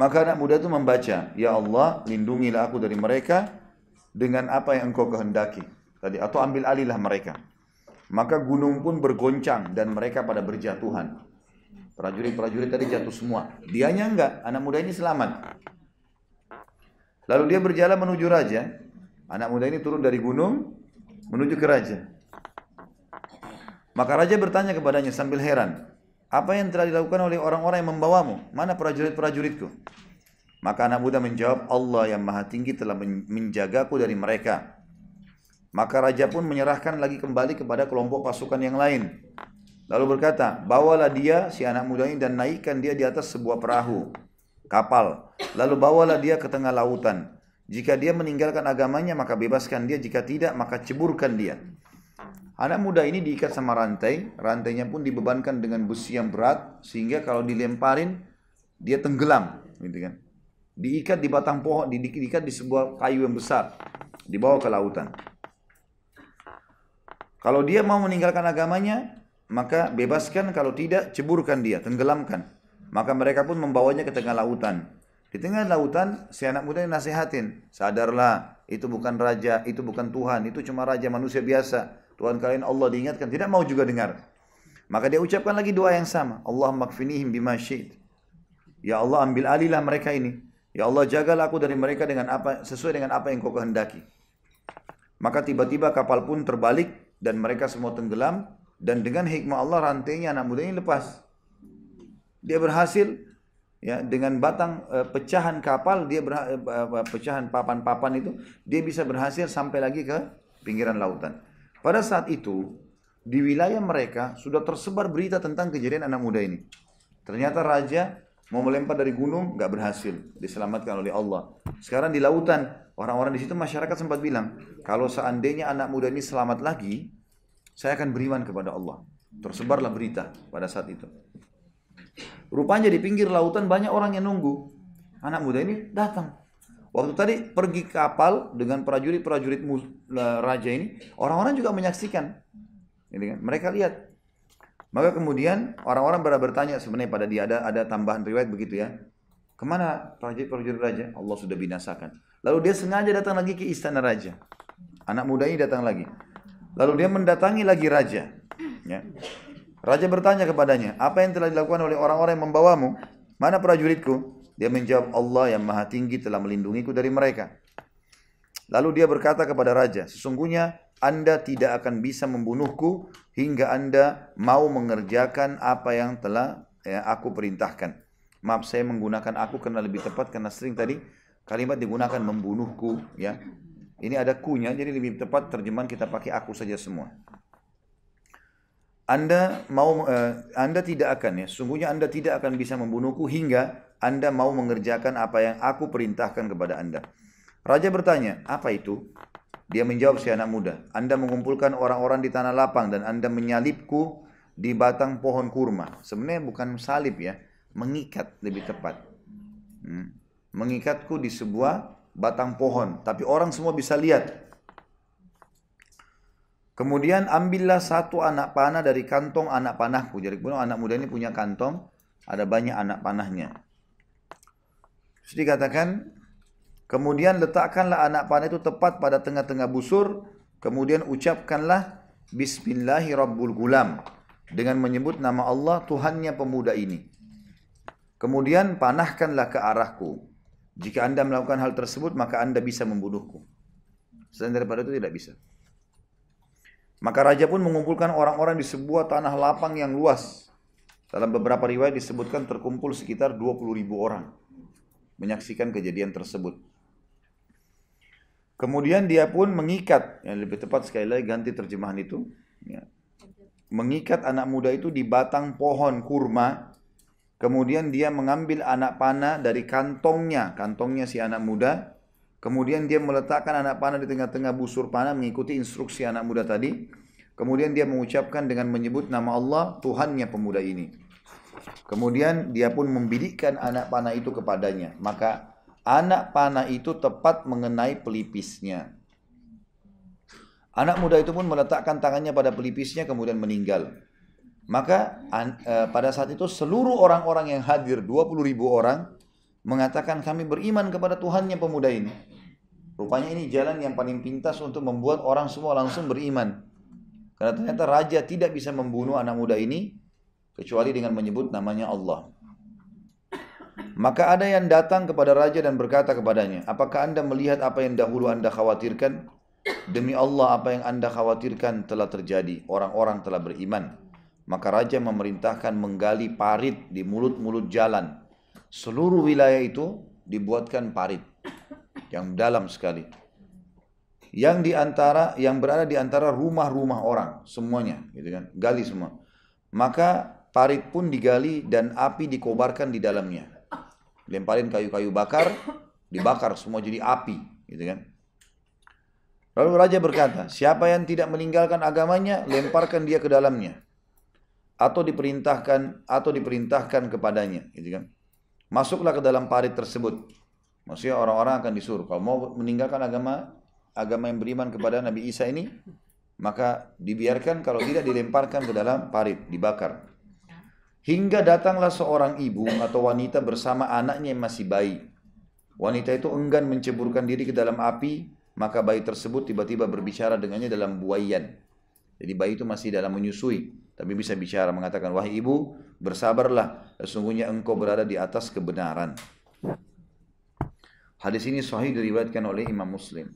Maka anak muda itu membaca, Ya Allah, lindungilah aku dari mereka dengan apa yang engkau kehendaki. Tadi, atau ambil alihlah mereka. Maka gunung pun bergoncang dan mereka pada berjatuhan. Prajurit-prajurit tadi jatuh semua. Dianya enggak, anak muda ini selamat. Lalu dia berjalan menuju raja. Anak muda ini turun dari gunung menuju ke raja. Maka raja bertanya kepadanya sambil heran, apa yang telah dilakukan oleh orang-orang yang membawamu? Mana prajurit-prajuritku? Maka anak muda menjawab, Allah yang maha tinggi telah menjagaku dari mereka. Maka raja pun menyerahkan lagi kembali kepada kelompok pasukan yang lain. Lalu berkata, bawalah dia, si anak muda ini, dan naikkan dia di atas sebuah perahu, kapal. Lalu bawalah dia ke tengah lautan. Jika dia meninggalkan agamanya, maka bebaskan dia. Jika tidak, maka ceburkan dia. Anak muda ini diikat sama rantai, rantainya pun dibebankan dengan besi yang berat sehingga kalau dilemparin dia tenggelam, gitu kan. Diikat di batang pohon, di, diikat di sebuah kayu yang besar, dibawa ke lautan. Kalau dia mau meninggalkan agamanya, maka bebaskan, kalau tidak ceburkan dia, tenggelamkan. Maka mereka pun membawanya ke tengah lautan. Di tengah lautan, si anak muda ini nasihatin, sadarlah, itu bukan raja, itu bukan Tuhan, itu cuma raja manusia biasa Tuhan kalian Allah diingatkan, tidak mau juga dengar. Maka dia ucapkan lagi doa yang sama. Allah makfinihim bima syid. Ya Allah ambil alilah mereka ini. Ya Allah jagalah aku dari mereka dengan apa sesuai dengan apa yang kau kehendaki. Maka tiba-tiba kapal pun terbalik dan mereka semua tenggelam dan dengan hikmah Allah rantainya anak muda ini lepas. Dia berhasil ya dengan batang uh, pecahan kapal dia berha, uh, pecahan papan-papan itu dia bisa berhasil sampai lagi ke pinggiran lautan. Pada saat itu, di wilayah mereka sudah tersebar berita tentang kejadian anak muda ini. Ternyata raja mau melempar dari gunung, gak berhasil, diselamatkan oleh Allah. Sekarang di lautan, orang-orang di situ masyarakat sempat bilang, kalau seandainya anak muda ini selamat lagi, saya akan beriman kepada Allah. Tersebarlah berita pada saat itu. Rupanya di pinggir lautan banyak orang yang nunggu. Anak muda ini datang. Waktu tadi pergi kapal dengan prajurit-prajurit eh, raja ini, orang-orang juga menyaksikan. Kan, mereka lihat. Maka kemudian orang-orang bertanya sebenarnya pada dia ada ada tambahan riwayat begitu ya. Kemana prajurit-prajurit raja? Allah sudah binasakan. Lalu dia sengaja datang lagi ke istana raja. Anak muda ini datang lagi. Lalu dia mendatangi lagi raja. Ya. Raja bertanya kepadanya, apa yang telah dilakukan oleh orang-orang yang membawamu? Mana prajuritku? Dia menjawab, Allah yang maha tinggi telah melindungiku dari mereka. Lalu dia berkata kepada raja, sesungguhnya anda tidak akan bisa membunuhku hingga Anda mau mengerjakan apa yang telah ya, aku perintahkan. Maaf saya menggunakan aku karena lebih tepat karena sering tadi kalimat digunakan membunuhku ya. Ini ada kunya jadi lebih tepat terjemahan kita pakai aku saja semua. Anda mau eh, Anda tidak akan ya, sesungguhnya Anda tidak akan bisa membunuhku hingga anda mau mengerjakan apa yang aku perintahkan kepada Anda. Raja bertanya, apa itu? Dia menjawab si anak muda, Anda mengumpulkan orang-orang di tanah lapang dan Anda menyalipku di batang pohon kurma. Sebenarnya bukan salib ya, mengikat lebih tepat. Hmm. Mengikatku di sebuah batang pohon, tapi orang semua bisa lihat. Kemudian ambillah satu anak panah dari kantong anak panahku. Jadi anak muda ini punya kantong, ada banyak anak panahnya. Terus dikatakan, kemudian letakkanlah anak panah itu tepat pada tengah-tengah busur, kemudian ucapkanlah Bismillahi dengan menyebut nama Allah Tuhannya pemuda ini. Kemudian panahkanlah ke arahku. Jika anda melakukan hal tersebut maka anda bisa membunuhku. Selain daripada itu tidak bisa. Maka raja pun mengumpulkan orang-orang di sebuah tanah lapang yang luas. Dalam beberapa riwayat disebutkan terkumpul sekitar 20 ribu orang menyaksikan kejadian tersebut. Kemudian dia pun mengikat, yang lebih tepat sekali lagi ganti terjemahan itu, ya. mengikat anak muda itu di batang pohon kurma, kemudian dia mengambil anak panah dari kantongnya, kantongnya si anak muda, kemudian dia meletakkan anak panah di tengah-tengah busur panah mengikuti instruksi anak muda tadi, kemudian dia mengucapkan dengan menyebut nama Allah Tuhannya pemuda ini. Kemudian dia pun membidikkan anak panah itu kepadanya. Maka anak panah itu tepat mengenai pelipisnya. Anak muda itu pun meletakkan tangannya pada pelipisnya kemudian meninggal. Maka an, e, pada saat itu seluruh orang-orang yang hadir, 20 ribu orang, mengatakan kami beriman kepada Tuhannya pemuda ini. Rupanya ini jalan yang paling pintas untuk membuat orang semua langsung beriman. Karena ternyata raja tidak bisa membunuh anak muda ini kecuali dengan menyebut namanya Allah. Maka ada yang datang kepada raja dan berkata kepadanya, "Apakah Anda melihat apa yang dahulu Anda khawatirkan? Demi Allah, apa yang Anda khawatirkan telah terjadi. Orang-orang telah beriman." Maka raja memerintahkan menggali parit di mulut-mulut jalan. Seluruh wilayah itu dibuatkan parit yang dalam sekali. Yang di antara yang berada di antara rumah-rumah orang semuanya, gitu kan? Gali semua. Maka parit pun digali dan api dikobarkan di dalamnya. Lemparin kayu-kayu bakar, dibakar semua jadi api, gitu kan. Lalu raja berkata, siapa yang tidak meninggalkan agamanya, lemparkan dia ke dalamnya. Atau diperintahkan atau diperintahkan kepadanya, gitu kan. Masuklah ke dalam parit tersebut. Maksudnya orang-orang akan disuruh kalau mau meninggalkan agama agama yang beriman kepada Nabi Isa ini, maka dibiarkan kalau tidak dilemparkan ke dalam parit, dibakar. Hingga datanglah seorang ibu atau wanita bersama anaknya yang masih bayi. Wanita itu enggan menceburkan diri ke dalam api, maka bayi tersebut tiba-tiba berbicara dengannya dalam buayan. Jadi bayi itu masih dalam menyusui, tapi bisa bicara mengatakan, "Wahai ibu, bersabarlah, sesungguhnya engkau berada di atas kebenaran." Hadis ini sahih diriwayatkan oleh Imam Muslim.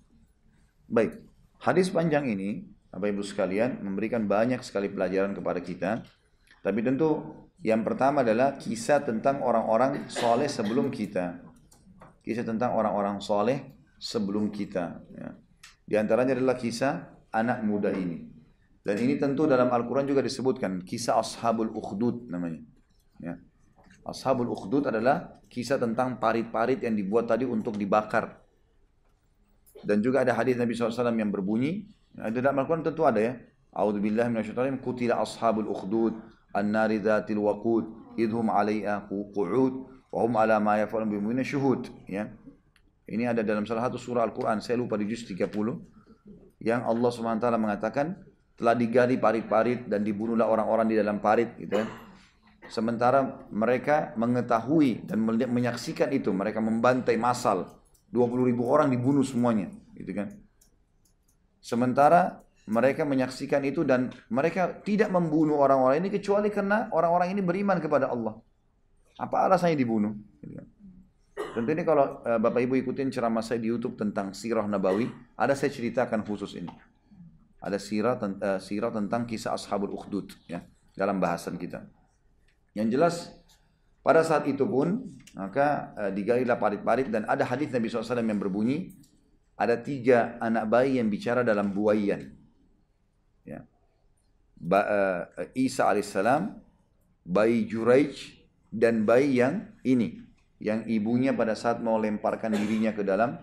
Baik, hadis panjang ini, Bapak Ibu sekalian, memberikan banyak sekali pelajaran kepada kita. Tapi tentu yang pertama adalah kisah tentang orang-orang soleh sebelum kita. Kisah tentang orang-orang soleh sebelum kita. Ya. Di antaranya adalah kisah anak muda ini. Dan ini tentu dalam Al-Quran juga disebutkan. Kisah Ashabul Ukhdud namanya. Ya. Ashabul Ukhdud adalah kisah tentang parit-parit yang dibuat tadi untuk dibakar. Dan juga ada hadis Nabi SAW yang berbunyi. Ada ya, dalam Al-Quran tentu ada ya. A'udzubillah minasyaitonir kutila ashabul ukhdud النار dzatil waqud idhum 'alaiha qu'ud wa hum ala ma yafalun bimu'minin syuhud ya ini ada dalam salah satu surah Al-Qur'an saya lupa di juz 30 yang Allah SWT mengatakan telah digali parit-parit dan dibunuhlah orang-orang di dalam parit gitu kan Sementara mereka mengetahui dan menyaksikan itu, mereka membantai massal 20.000 ribu orang dibunuh semuanya, gitu kan. Sementara mereka menyaksikan itu dan mereka tidak membunuh orang-orang ini kecuali karena orang-orang ini beriman kepada Allah. Apa alasannya dibunuh? Tentu ini kalau eh, Bapak Ibu ikutin ceramah saya di YouTube tentang Sirah Nabawi, ada saya ceritakan khusus ini. Ada sirah, eh, sirah tentang kisah Ashabul Ukhdud ya, dalam bahasan kita. Yang jelas pada saat itu pun maka eh, digalilah parit-parit dan ada hadis Nabi SAW yang berbunyi ada tiga anak bayi yang bicara dalam buayan. Eh, eh, Isa alaihissalam, bayi Juraij dan bayi yang ini, yang ibunya pada saat mau lemparkan dirinya ke dalam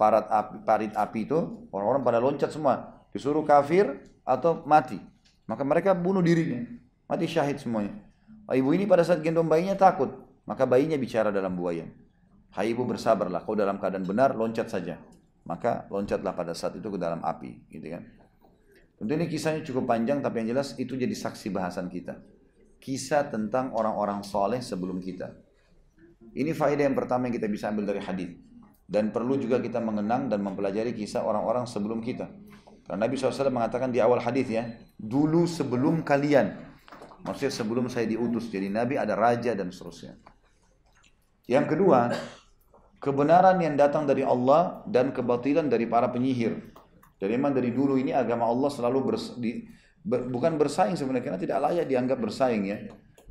parit api, parit api itu, orang-orang pada loncat semua, disuruh kafir atau mati. Maka mereka bunuh dirinya, mati syahid semuanya. Ibu ini pada saat gendong bayinya takut, maka bayinya bicara dalam buayan. Hai ibu bersabarlah, kau dalam keadaan benar loncat saja. Maka loncatlah pada saat itu ke dalam api, gitu kan. Tentu ini kisahnya cukup panjang tapi yang jelas itu jadi saksi bahasan kita. Kisah tentang orang-orang soleh sebelum kita. Ini faedah yang pertama yang kita bisa ambil dari hadis dan perlu juga kita mengenang dan mempelajari kisah orang-orang sebelum kita. Karena Nabi SAW mengatakan di awal hadis ya, dulu sebelum kalian. Maksudnya sebelum saya diutus jadi Nabi ada raja dan seterusnya. Yang kedua, kebenaran yang datang dari Allah dan kebatilan dari para penyihir. Jadi memang dari dulu ini agama Allah selalu bers, di, ber, bukan bersaing sebenarnya karena tidak layak dianggap bersaing ya.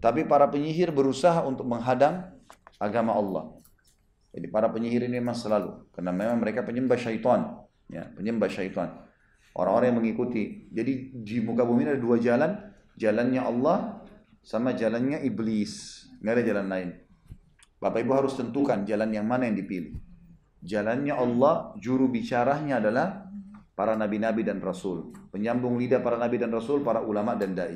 Tapi para penyihir berusaha untuk menghadang agama Allah. Jadi para penyihir ini memang selalu karena memang mereka penyembah syaitan, ya, penyembah syaitan. Orang-orang yang mengikuti. Jadi di muka bumi ada dua jalan, jalannya Allah sama jalannya iblis. Nggak ada jalan lain. Bapak Ibu harus tentukan jalan yang mana yang dipilih. Jalannya Allah, juru bicaranya adalah para nabi-nabi dan rasul. Penyambung lidah para nabi dan rasul, para ulama dan dai.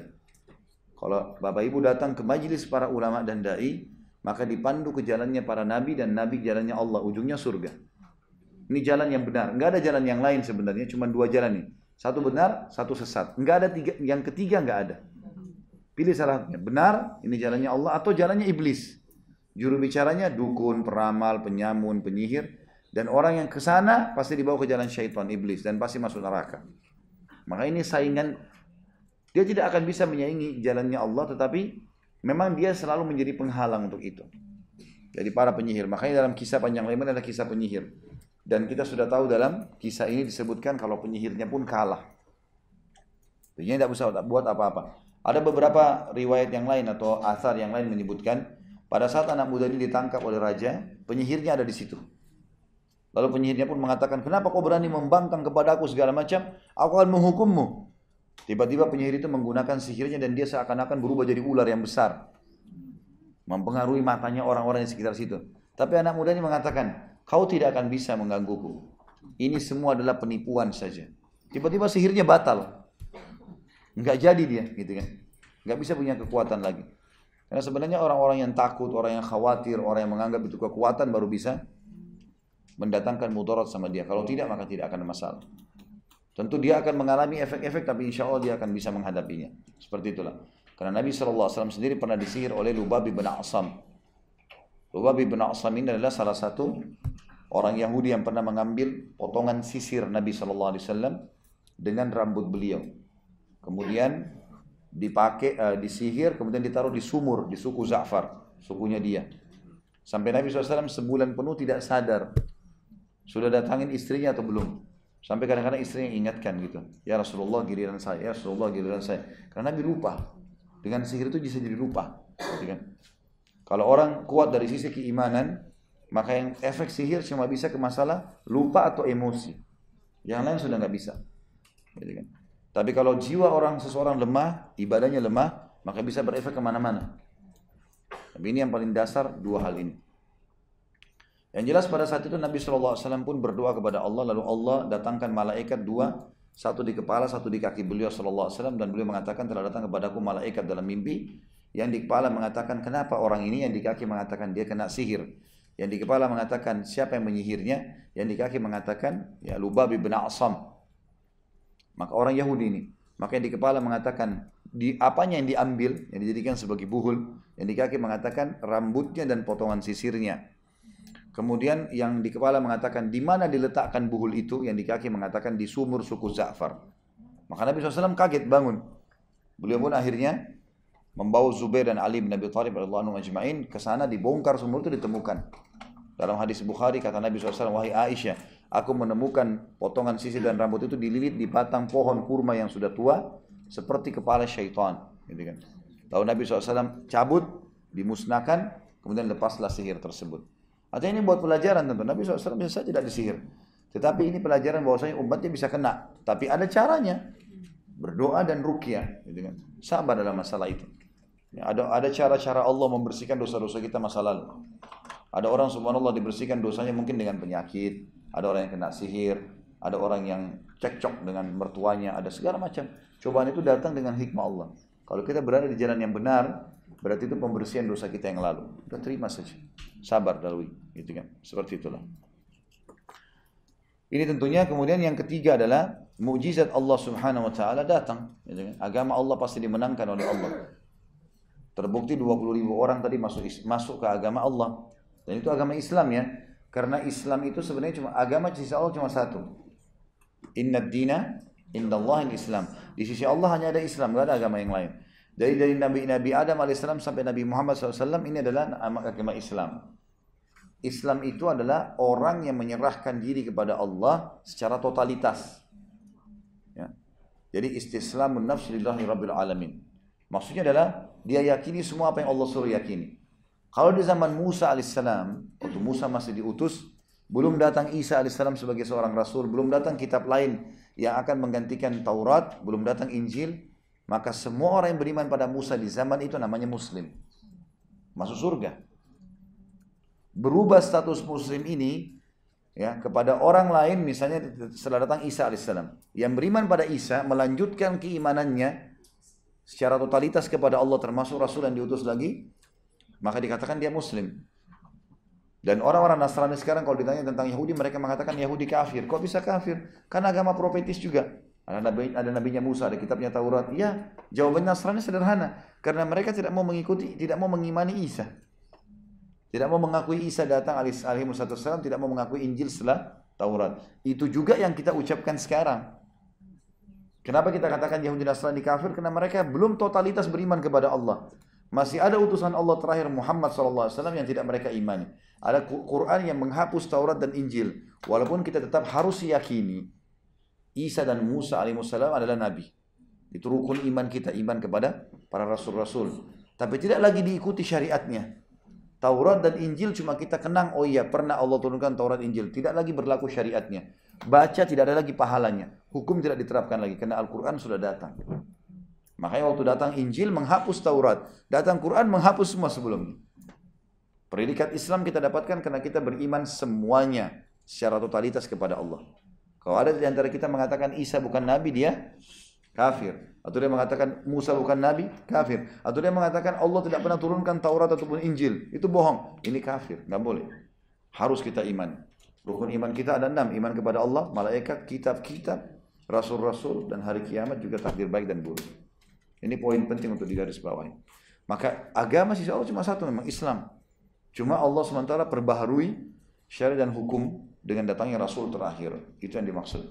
Kalau Bapak Ibu datang ke majelis para ulama dan dai, maka dipandu ke jalannya para nabi dan nabi jalannya Allah, ujungnya surga. Ini jalan yang benar, nggak ada jalan yang lain sebenarnya, cuma dua jalan nih. Satu benar, satu sesat. Nggak ada tiga, yang ketiga nggak ada. Pilih salah satunya. Benar, ini jalannya Allah atau jalannya iblis. Juru bicaranya dukun, peramal, penyamun, penyihir. Dan orang yang ke sana pasti dibawa ke jalan syaitan iblis dan pasti masuk neraka. Maka ini saingan dia tidak akan bisa menyaingi jalannya Allah tetapi memang dia selalu menjadi penghalang untuk itu. Jadi para penyihir. Makanya dalam kisah panjang lebar ada kisah penyihir. Dan kita sudah tahu dalam kisah ini disebutkan kalau penyihirnya pun kalah. Jadi tidak bisa buat apa-apa. Ada beberapa riwayat yang lain atau asar yang lain menyebutkan pada saat anak muda ini ditangkap oleh raja, penyihirnya ada di situ. Lalu penyihirnya pun mengatakan, kenapa kau berani membangkang kepada aku segala macam? Aku akan menghukummu. Tiba-tiba penyihir itu menggunakan sihirnya dan dia seakan-akan berubah jadi ular yang besar. Mempengaruhi matanya orang-orang di sekitar situ. Tapi anak muda ini mengatakan, kau tidak akan bisa menggangguku. Ini semua adalah penipuan saja. Tiba-tiba sihirnya batal. Nggak jadi dia, gitu kan. Nggak bisa punya kekuatan lagi. Karena sebenarnya orang-orang yang takut, orang yang khawatir, orang yang menganggap itu kekuatan baru bisa mendatangkan mudarat sama dia. Kalau tidak maka tidak akan masalah. Tentu dia akan mengalami efek-efek tapi insya Allah dia akan bisa menghadapinya. Seperti itulah. Karena Nabi SAW sendiri pernah disihir oleh Lubab bin Asam. Lubab bin Asam ini adalah salah satu orang Yahudi yang pernah mengambil potongan sisir Nabi SAW dengan rambut beliau. Kemudian dipakai, uh, disihir, kemudian ditaruh di sumur, di suku Za'far, sukunya dia. Sampai Nabi SAW sebulan penuh tidak sadar sudah datangin istrinya atau belum? Sampai kadang-kadang istrinya ingatkan gitu. Ya Rasulullah giliran saya, ya Rasulullah giliran saya. Karena Nabi lupa. Dengan sihir itu bisa jadi lupa. Gitu kan? Kalau orang kuat dari sisi keimanan, maka yang efek sihir cuma bisa ke masalah lupa atau emosi. Yang lain sudah nggak bisa. Gitu kan? Tapi kalau jiwa orang seseorang lemah, ibadahnya lemah, maka bisa berefek kemana-mana. Tapi ini yang paling dasar dua hal ini. Yang jelas pada saat itu Nabi SAW pun berdoa kepada Allah, lalu Allah datangkan malaikat dua, satu di kepala, satu di kaki beliau SAW, dan beliau mengatakan telah datang kepadaku malaikat dalam mimpi, yang di kepala mengatakan kenapa orang ini, yang di kaki mengatakan dia kena sihir. Yang di kepala mengatakan siapa yang menyihirnya, yang di kaki mengatakan ya Lubabi bin Asam. Maka orang Yahudi ini, maka yang di kepala mengatakan di apanya yang diambil, yang dijadikan sebagai buhul, yang di kaki mengatakan rambutnya dan potongan sisirnya. Kemudian yang di kepala mengatakan di mana diletakkan buhul itu, yang di kaki mengatakan di sumur suku Za'far. Maka Nabi SAW kaget bangun. Beliau pun akhirnya membawa Zubair dan Ali bin Abi Thalib radhiyallahu ajma'in ke sana dibongkar sumur itu ditemukan. Dalam hadis Bukhari kata Nabi SAW, wahai Aisyah, aku menemukan potongan sisi dan rambut itu dililit di batang pohon kurma yang sudah tua seperti kepala syaitan. Gitu kan. Lalu Nabi SAW cabut, dimusnahkan, kemudian lepaslah sihir tersebut. Artinya ini buat pelajaran tentu. Nabi SAW bisa saja tidak disihir. Tetapi ini pelajaran bahwasanya umatnya bisa kena. Tapi ada caranya. Berdoa dan rukyah. Gitu kan. Sabar dalam masalah itu. Ya, ada ada cara-cara Allah membersihkan dosa-dosa kita masa lalu. Ada orang subhanallah dibersihkan dosanya mungkin dengan penyakit. Ada orang yang kena sihir. Ada orang yang cekcok dengan mertuanya. Ada segala macam. Cobaan itu datang dengan hikmah Allah. Kalau kita berada di jalan yang benar, Berarti itu pembersihan dosa kita yang lalu. Kita terima saja. Sabar Dalui gitu kan. Seperti itulah. Ini tentunya kemudian yang ketiga adalah mukjizat Allah Subhanahu wa taala datang, gitu kan. Agama Allah pasti dimenangkan oleh Allah. Terbukti 20 ribu orang tadi masuk masuk ke agama Allah. Dan itu agama Islam ya. Karena Islam itu sebenarnya cuma agama sisa Allah cuma satu. Inna dina in islam Di sisi Allah hanya ada Islam, gak ada agama yang lain. Dari dari Nabi Nabi Adam alaihissalam sampai Nabi Muhammad SAW ini adalah agama Islam. Islam itu adalah orang yang menyerahkan diri kepada Allah secara totalitas. Ya. Jadi istislamun nafsi lillahi rabbil alamin. Maksudnya adalah dia yakini semua apa yang Allah suruh yakini. Kalau di zaman Musa alaihissalam, waktu Musa masih diutus, belum datang Isa alaihissalam sebagai seorang rasul, belum datang kitab lain yang akan menggantikan Taurat, belum datang Injil, maka semua orang yang beriman pada Musa di zaman itu namanya muslim. Masuk surga. Berubah status muslim ini ya kepada orang lain misalnya setelah datang Isa alaihissalam yang beriman pada Isa melanjutkan keimanannya secara totalitas kepada Allah termasuk Rasul yang diutus lagi maka dikatakan dia Muslim dan orang-orang Nasrani sekarang kalau ditanya tentang Yahudi mereka mengatakan Yahudi kafir kok bisa kafir karena agama profetis juga ada nabi ada nabinya Musa, ada kitabnya Taurat. Iya, jawaban Nasrani sederhana karena mereka tidak mau mengikuti, tidak mau mengimani Isa. Tidak mau mengakui Isa datang alaihi wasallam, tidak mau mengakui Injil setelah Taurat. Itu juga yang kita ucapkan sekarang. Kenapa kita katakan Yahudi Nasrani kafir? Karena mereka belum totalitas beriman kepada Allah. Masih ada utusan Allah terakhir Muhammad SAW yang tidak mereka imani. Ada Quran yang menghapus Taurat dan Injil. Walaupun kita tetap harus yakini Isa dan Musa alaihissalam adalah nabi. Itu rukun iman kita, iman kepada para rasul-rasul. Tapi tidak lagi diikuti syariatnya. Taurat dan Injil cuma kita kenang, oh iya pernah Allah turunkan Taurat Injil. Tidak lagi berlaku syariatnya. Baca tidak ada lagi pahalanya. Hukum tidak diterapkan lagi karena Al-Quran sudah datang. Makanya waktu datang Injil menghapus Taurat. Datang Quran menghapus semua sebelumnya. Predikat Islam kita dapatkan karena kita beriman semuanya secara totalitas kepada Allah. Kalau ada di antara kita mengatakan Isa bukan nabi, dia kafir. Atau dia mengatakan Musa bukan nabi, kafir. Atau dia mengatakan Allah tidak pernah turunkan Taurat ataupun Injil. Itu bohong. Ini kafir, nggak boleh. Harus kita iman. Rukun iman kita ada enam. Iman kepada Allah, malaikat, kitab-kitab, rasul-rasul, dan hari kiamat juga takdir baik dan buruk. Ini poin penting untuk digarisbawahi. Maka agama sisa Allah cuma satu memang Islam. Cuma Allah sementara perbaharui syariat dan hukum dengan datangnya Rasul hmm. terakhir. Itu yang dimaksud.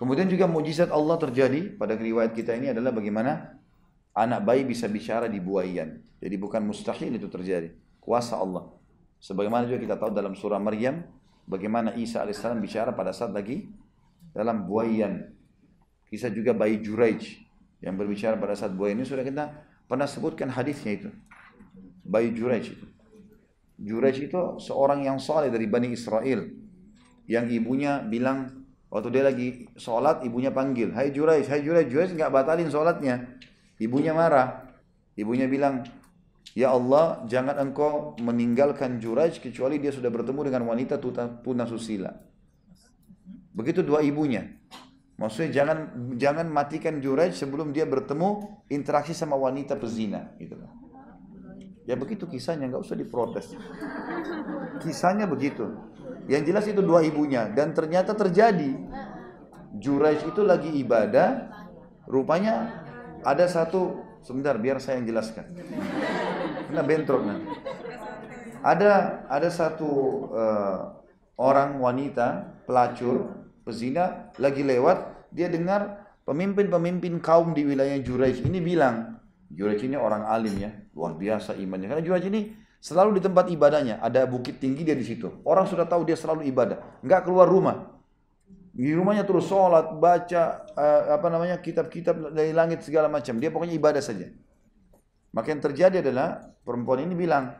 Kemudian juga mujizat Allah terjadi pada riwayat kita ini adalah bagaimana anak bayi bisa bicara di buaian. Jadi bukan mustahil itu terjadi. Kuasa Allah. Sebagaimana juga kita tahu dalam surah Maryam, bagaimana Isa AS bicara pada saat lagi dalam buaian. Kisah juga bayi Juraij yang berbicara pada saat buaian ini sudah kita pernah sebutkan hadisnya itu. Bayi Juraij itu. Juraj hmm. itu seorang yang soleh dari Bani Israel. Yang ibunya bilang, waktu dia lagi sholat, ibunya panggil. Hai Juraj, hai Juraj, Juraj nggak batalin sholatnya. Ibunya marah. Ibunya bilang, Ya Allah, jangan engkau meninggalkan Juraj kecuali dia sudah bertemu dengan wanita tunasusila. Begitu dua ibunya. Maksudnya jangan jangan matikan Juraj sebelum dia bertemu interaksi sama wanita pezina. Gitu lah. Ya begitu kisahnya, nggak usah diprotes. Kisahnya begitu. Yang jelas itu dua ibunya dan ternyata terjadi. Juraj itu lagi ibadah, rupanya ada satu sebentar biar saya yang jelaskan. Kena bentrok nanti. Ada ada satu uh, orang wanita pelacur pezina lagi lewat, dia dengar pemimpin-pemimpin kaum di wilayah Juraj ini bilang, Juraj ini orang alim ya, luar biasa imannya. Karena Juraj ini selalu di tempat ibadahnya, ada bukit tinggi dia di situ. Orang sudah tahu dia selalu ibadah, nggak keluar rumah. Di rumahnya terus sholat, baca uh, apa namanya kitab-kitab dari langit segala macam. Dia pokoknya ibadah saja. Maka yang terjadi adalah perempuan ini bilang,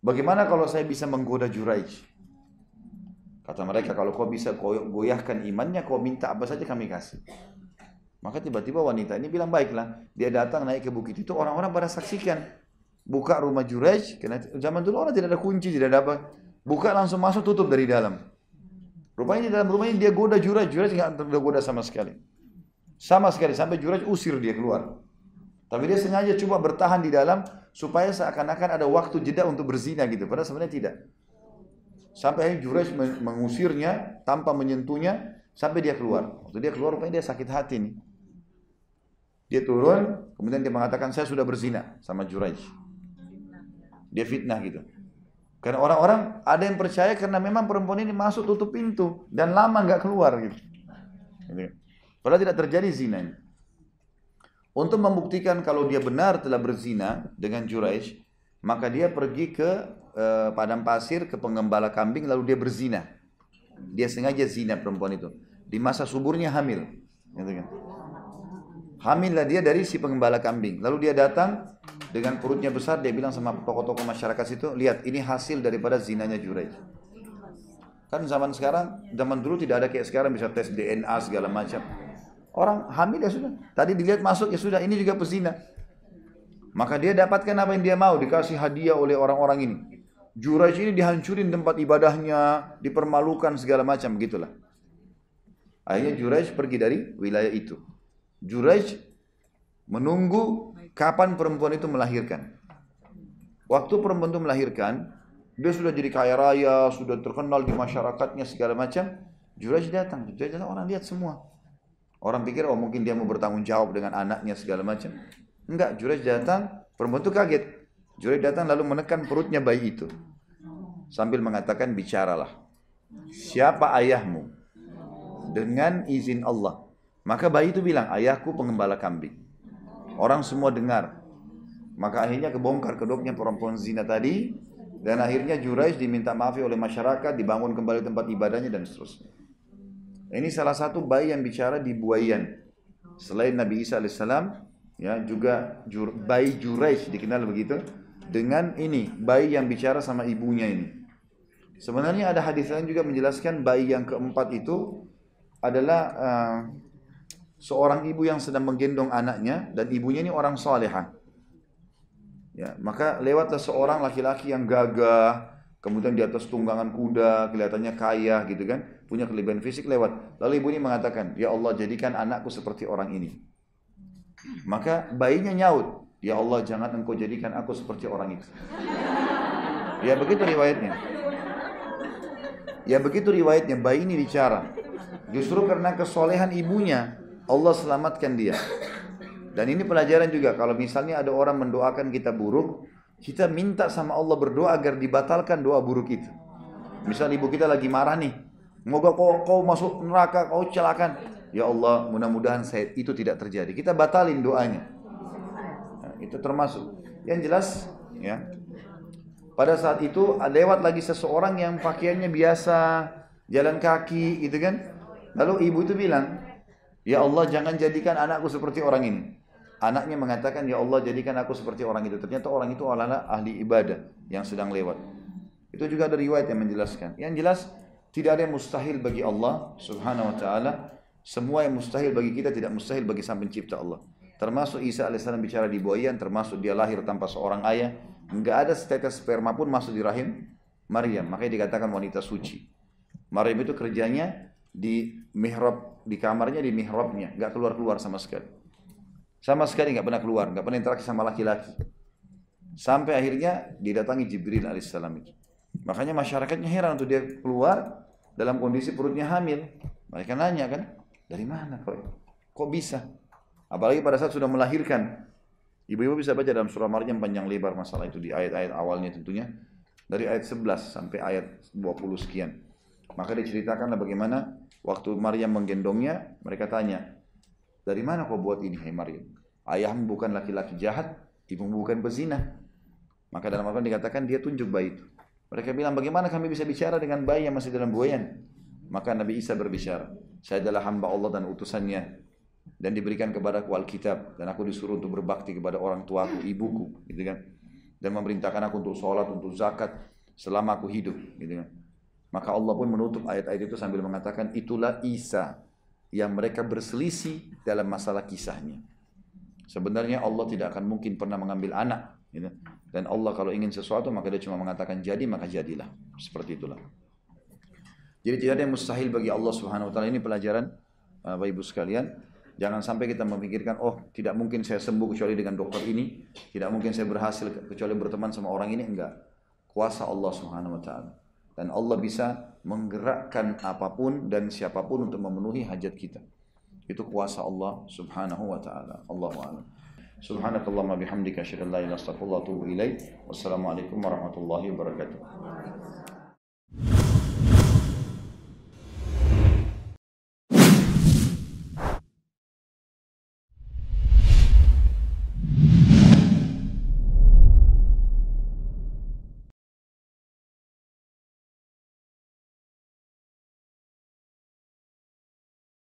bagaimana kalau saya bisa menggoda Juraj? Kata mereka, kalau kau bisa goyahkan imannya, kau minta apa saja kami kasih. Maka tiba-tiba wanita ini bilang, baiklah. Dia datang naik ke bukit itu, orang-orang pada saksikan. Buka rumah Jurej, karena zaman dulu orang tidak ada kunci, tidak ada apa. Buka langsung masuk, tutup dari dalam. Rupanya di dalam rumah ini dia goda Jurej, Jurej nggak tergoda sama sekali. Sama sekali, sampai Jurej usir dia keluar. Tapi dia sengaja coba bertahan di dalam, supaya seakan-akan ada waktu jeda untuk berzina gitu. Padahal sebenarnya tidak. Sampai Jurej mengusirnya tanpa menyentuhnya sampai dia keluar. Waktu dia keluar rupanya dia sakit hati nih. Dia turun, kemudian dia mengatakan saya sudah berzina sama Juraij. Dia fitnah gitu. Karena orang-orang ada yang percaya karena memang perempuan ini masuk tutup pintu dan lama nggak keluar gitu. gitu kan. Padahal tidak terjadi zina ini. Untuk membuktikan kalau dia benar telah berzina dengan Juraij, maka dia pergi ke eh, padang pasir ke pengembala kambing lalu dia berzina. Dia sengaja zina perempuan itu. Di masa suburnya hamil, gitu kan. Hamillah dia dari si pengembala kambing. Lalu dia datang dengan perutnya besar, dia bilang sama tokoh-tokoh masyarakat situ, lihat ini hasil daripada zinanya Jurej. Kan zaman sekarang, zaman dulu tidak ada kayak sekarang bisa tes DNA segala macam. Orang hamil ya sudah. Tadi dilihat masuk ya sudah, ini juga pezina. Maka dia dapatkan apa yang dia mau, dikasih hadiah oleh orang-orang ini. Juraj ini dihancurin tempat ibadahnya, dipermalukan segala macam, begitulah. Akhirnya Juraj pergi dari wilayah itu. Juraj menunggu kapan perempuan itu melahirkan. Waktu perempuan itu melahirkan, dia sudah jadi kaya raya, sudah terkenal di masyarakatnya segala macam. Juraj datang, Juraj datang orang lihat semua. Orang pikir oh mungkin dia mau bertanggung jawab dengan anaknya segala macam. Enggak, Juraj datang, perempuan itu kaget. Juraj datang lalu menekan perutnya bayi itu. Sambil mengatakan bicaralah. Siapa ayahmu? Dengan izin Allah. Maka bayi itu bilang, ayahku pengembala kambing. Orang semua dengar. Maka akhirnya kebongkar kedoknya perempuan zina tadi. Dan akhirnya Juraish diminta maafi oleh masyarakat, dibangun kembali tempat ibadahnya dan seterusnya. Ini salah satu bayi yang bicara di buayan. Selain Nabi Isa alaihissalam, ya juga jur, bayi Juraish dikenal begitu. Dengan ini, bayi yang bicara sama ibunya ini. Sebenarnya ada hadis lain juga menjelaskan bayi yang keempat itu adalah uh, seorang ibu yang sedang menggendong anaknya dan ibunya ini orang salehah. Ya, maka lewatlah seorang laki-laki yang gagah, kemudian di atas tunggangan kuda, kelihatannya kaya gitu kan, punya kelebihan fisik lewat. Lalu ibu ini mengatakan, "Ya Allah, jadikan anakku seperti orang ini." Maka bayinya nyaut, "Ya Allah, jangan engkau jadikan aku seperti orang itu." Ya begitu riwayatnya. Ya begitu riwayatnya, bayi ini bicara. Justru karena kesolehan ibunya, Allah selamatkan dia. Dan ini pelajaran juga kalau misalnya ada orang mendoakan kita buruk, kita minta sama Allah berdoa agar dibatalkan doa buruk itu. Misal ibu kita lagi marah nih, moga kau, kau masuk neraka, kau celakan. Ya Allah, mudah-mudahan saya itu tidak terjadi. Kita batalin doanya. Nah, itu termasuk. Yang jelas, ya. Pada saat itu lewat lagi seseorang yang pakaiannya biasa, jalan kaki, gitu kan. Lalu ibu itu bilang, Ya Allah jangan jadikan anakku seperti orang ini. Anaknya mengatakan, Ya Allah jadikan aku seperti orang itu. Ternyata orang itu adalah ahli ibadah yang sedang lewat. Itu juga ada riwayat yang menjelaskan. Yang jelas, tidak ada yang mustahil bagi Allah subhanahu wa ta'ala. Semua yang mustahil bagi kita tidak mustahil bagi sang pencipta Allah. Termasuk Isa alaihissalam bicara di buayan, termasuk dia lahir tanpa seorang ayah. Enggak ada setetes sperma pun masuk di rahim Maryam. Makanya dikatakan wanita suci. Maryam itu kerjanya di mihrab di kamarnya di mihrabnya, nggak keluar keluar sama sekali. Sama sekali nggak pernah keluar, nggak pernah interaksi sama laki-laki. Sampai akhirnya didatangi Jibril alaihissalam itu. Makanya masyarakatnya heran untuk dia keluar dalam kondisi perutnya hamil. Mereka nanya kan, dari mana kok? Kok bisa? Apalagi pada saat sudah melahirkan. Ibu-ibu bisa baca dalam surah Maryam panjang lebar masalah itu di ayat-ayat awalnya tentunya. Dari ayat 11 sampai ayat 20 sekian. Maka diceritakanlah bagaimana Waktu Maryam menggendongnya, mereka tanya, dari mana kau buat ini, hai Maryam? Ayahmu bukan laki-laki jahat, ibumu bukan pezina. Maka dalam Al-Quran dikatakan dia tunjuk bayi itu. Mereka bilang, bagaimana kami bisa bicara dengan bayi yang masih dalam buayan? Maka Nabi Isa berbicara, saya adalah hamba Allah dan utusannya. Dan diberikan kepada kepadaku Alkitab. Dan aku disuruh untuk berbakti kepada orang tuaku, ibuku. Gitu kan? Dan memerintahkan aku untuk sholat, untuk zakat, selama aku hidup. Gitu kan? Maka Allah pun menutup ayat-ayat itu sambil mengatakan itulah Isa yang mereka berselisih dalam masalah kisahnya. Sebenarnya Allah tidak akan mungkin pernah mengambil anak. Gitu. Dan Allah kalau ingin sesuatu maka dia cuma mengatakan jadi maka jadilah. Seperti itulah. Jadi tidak ada yang mustahil bagi Allah Subhanahu wa taala ini pelajaran eh, Bapak Ibu sekalian. Jangan sampai kita memikirkan, oh tidak mungkin saya sembuh kecuali dengan dokter ini, tidak mungkin saya berhasil kecuali berteman sama orang ini, enggak. Kuasa Allah Subhanahu wa taala. dan Allah bisa menggerakkan apapun dan siapapun untuk memenuhi hajat kita. Itu kuasa Allah Subhanahu wa taala. Allahu a'lam. Subhanakallahumma bihamdika asyhadu an la wa atubu Wassalamualaikum warahmatullahi wabarakatuh.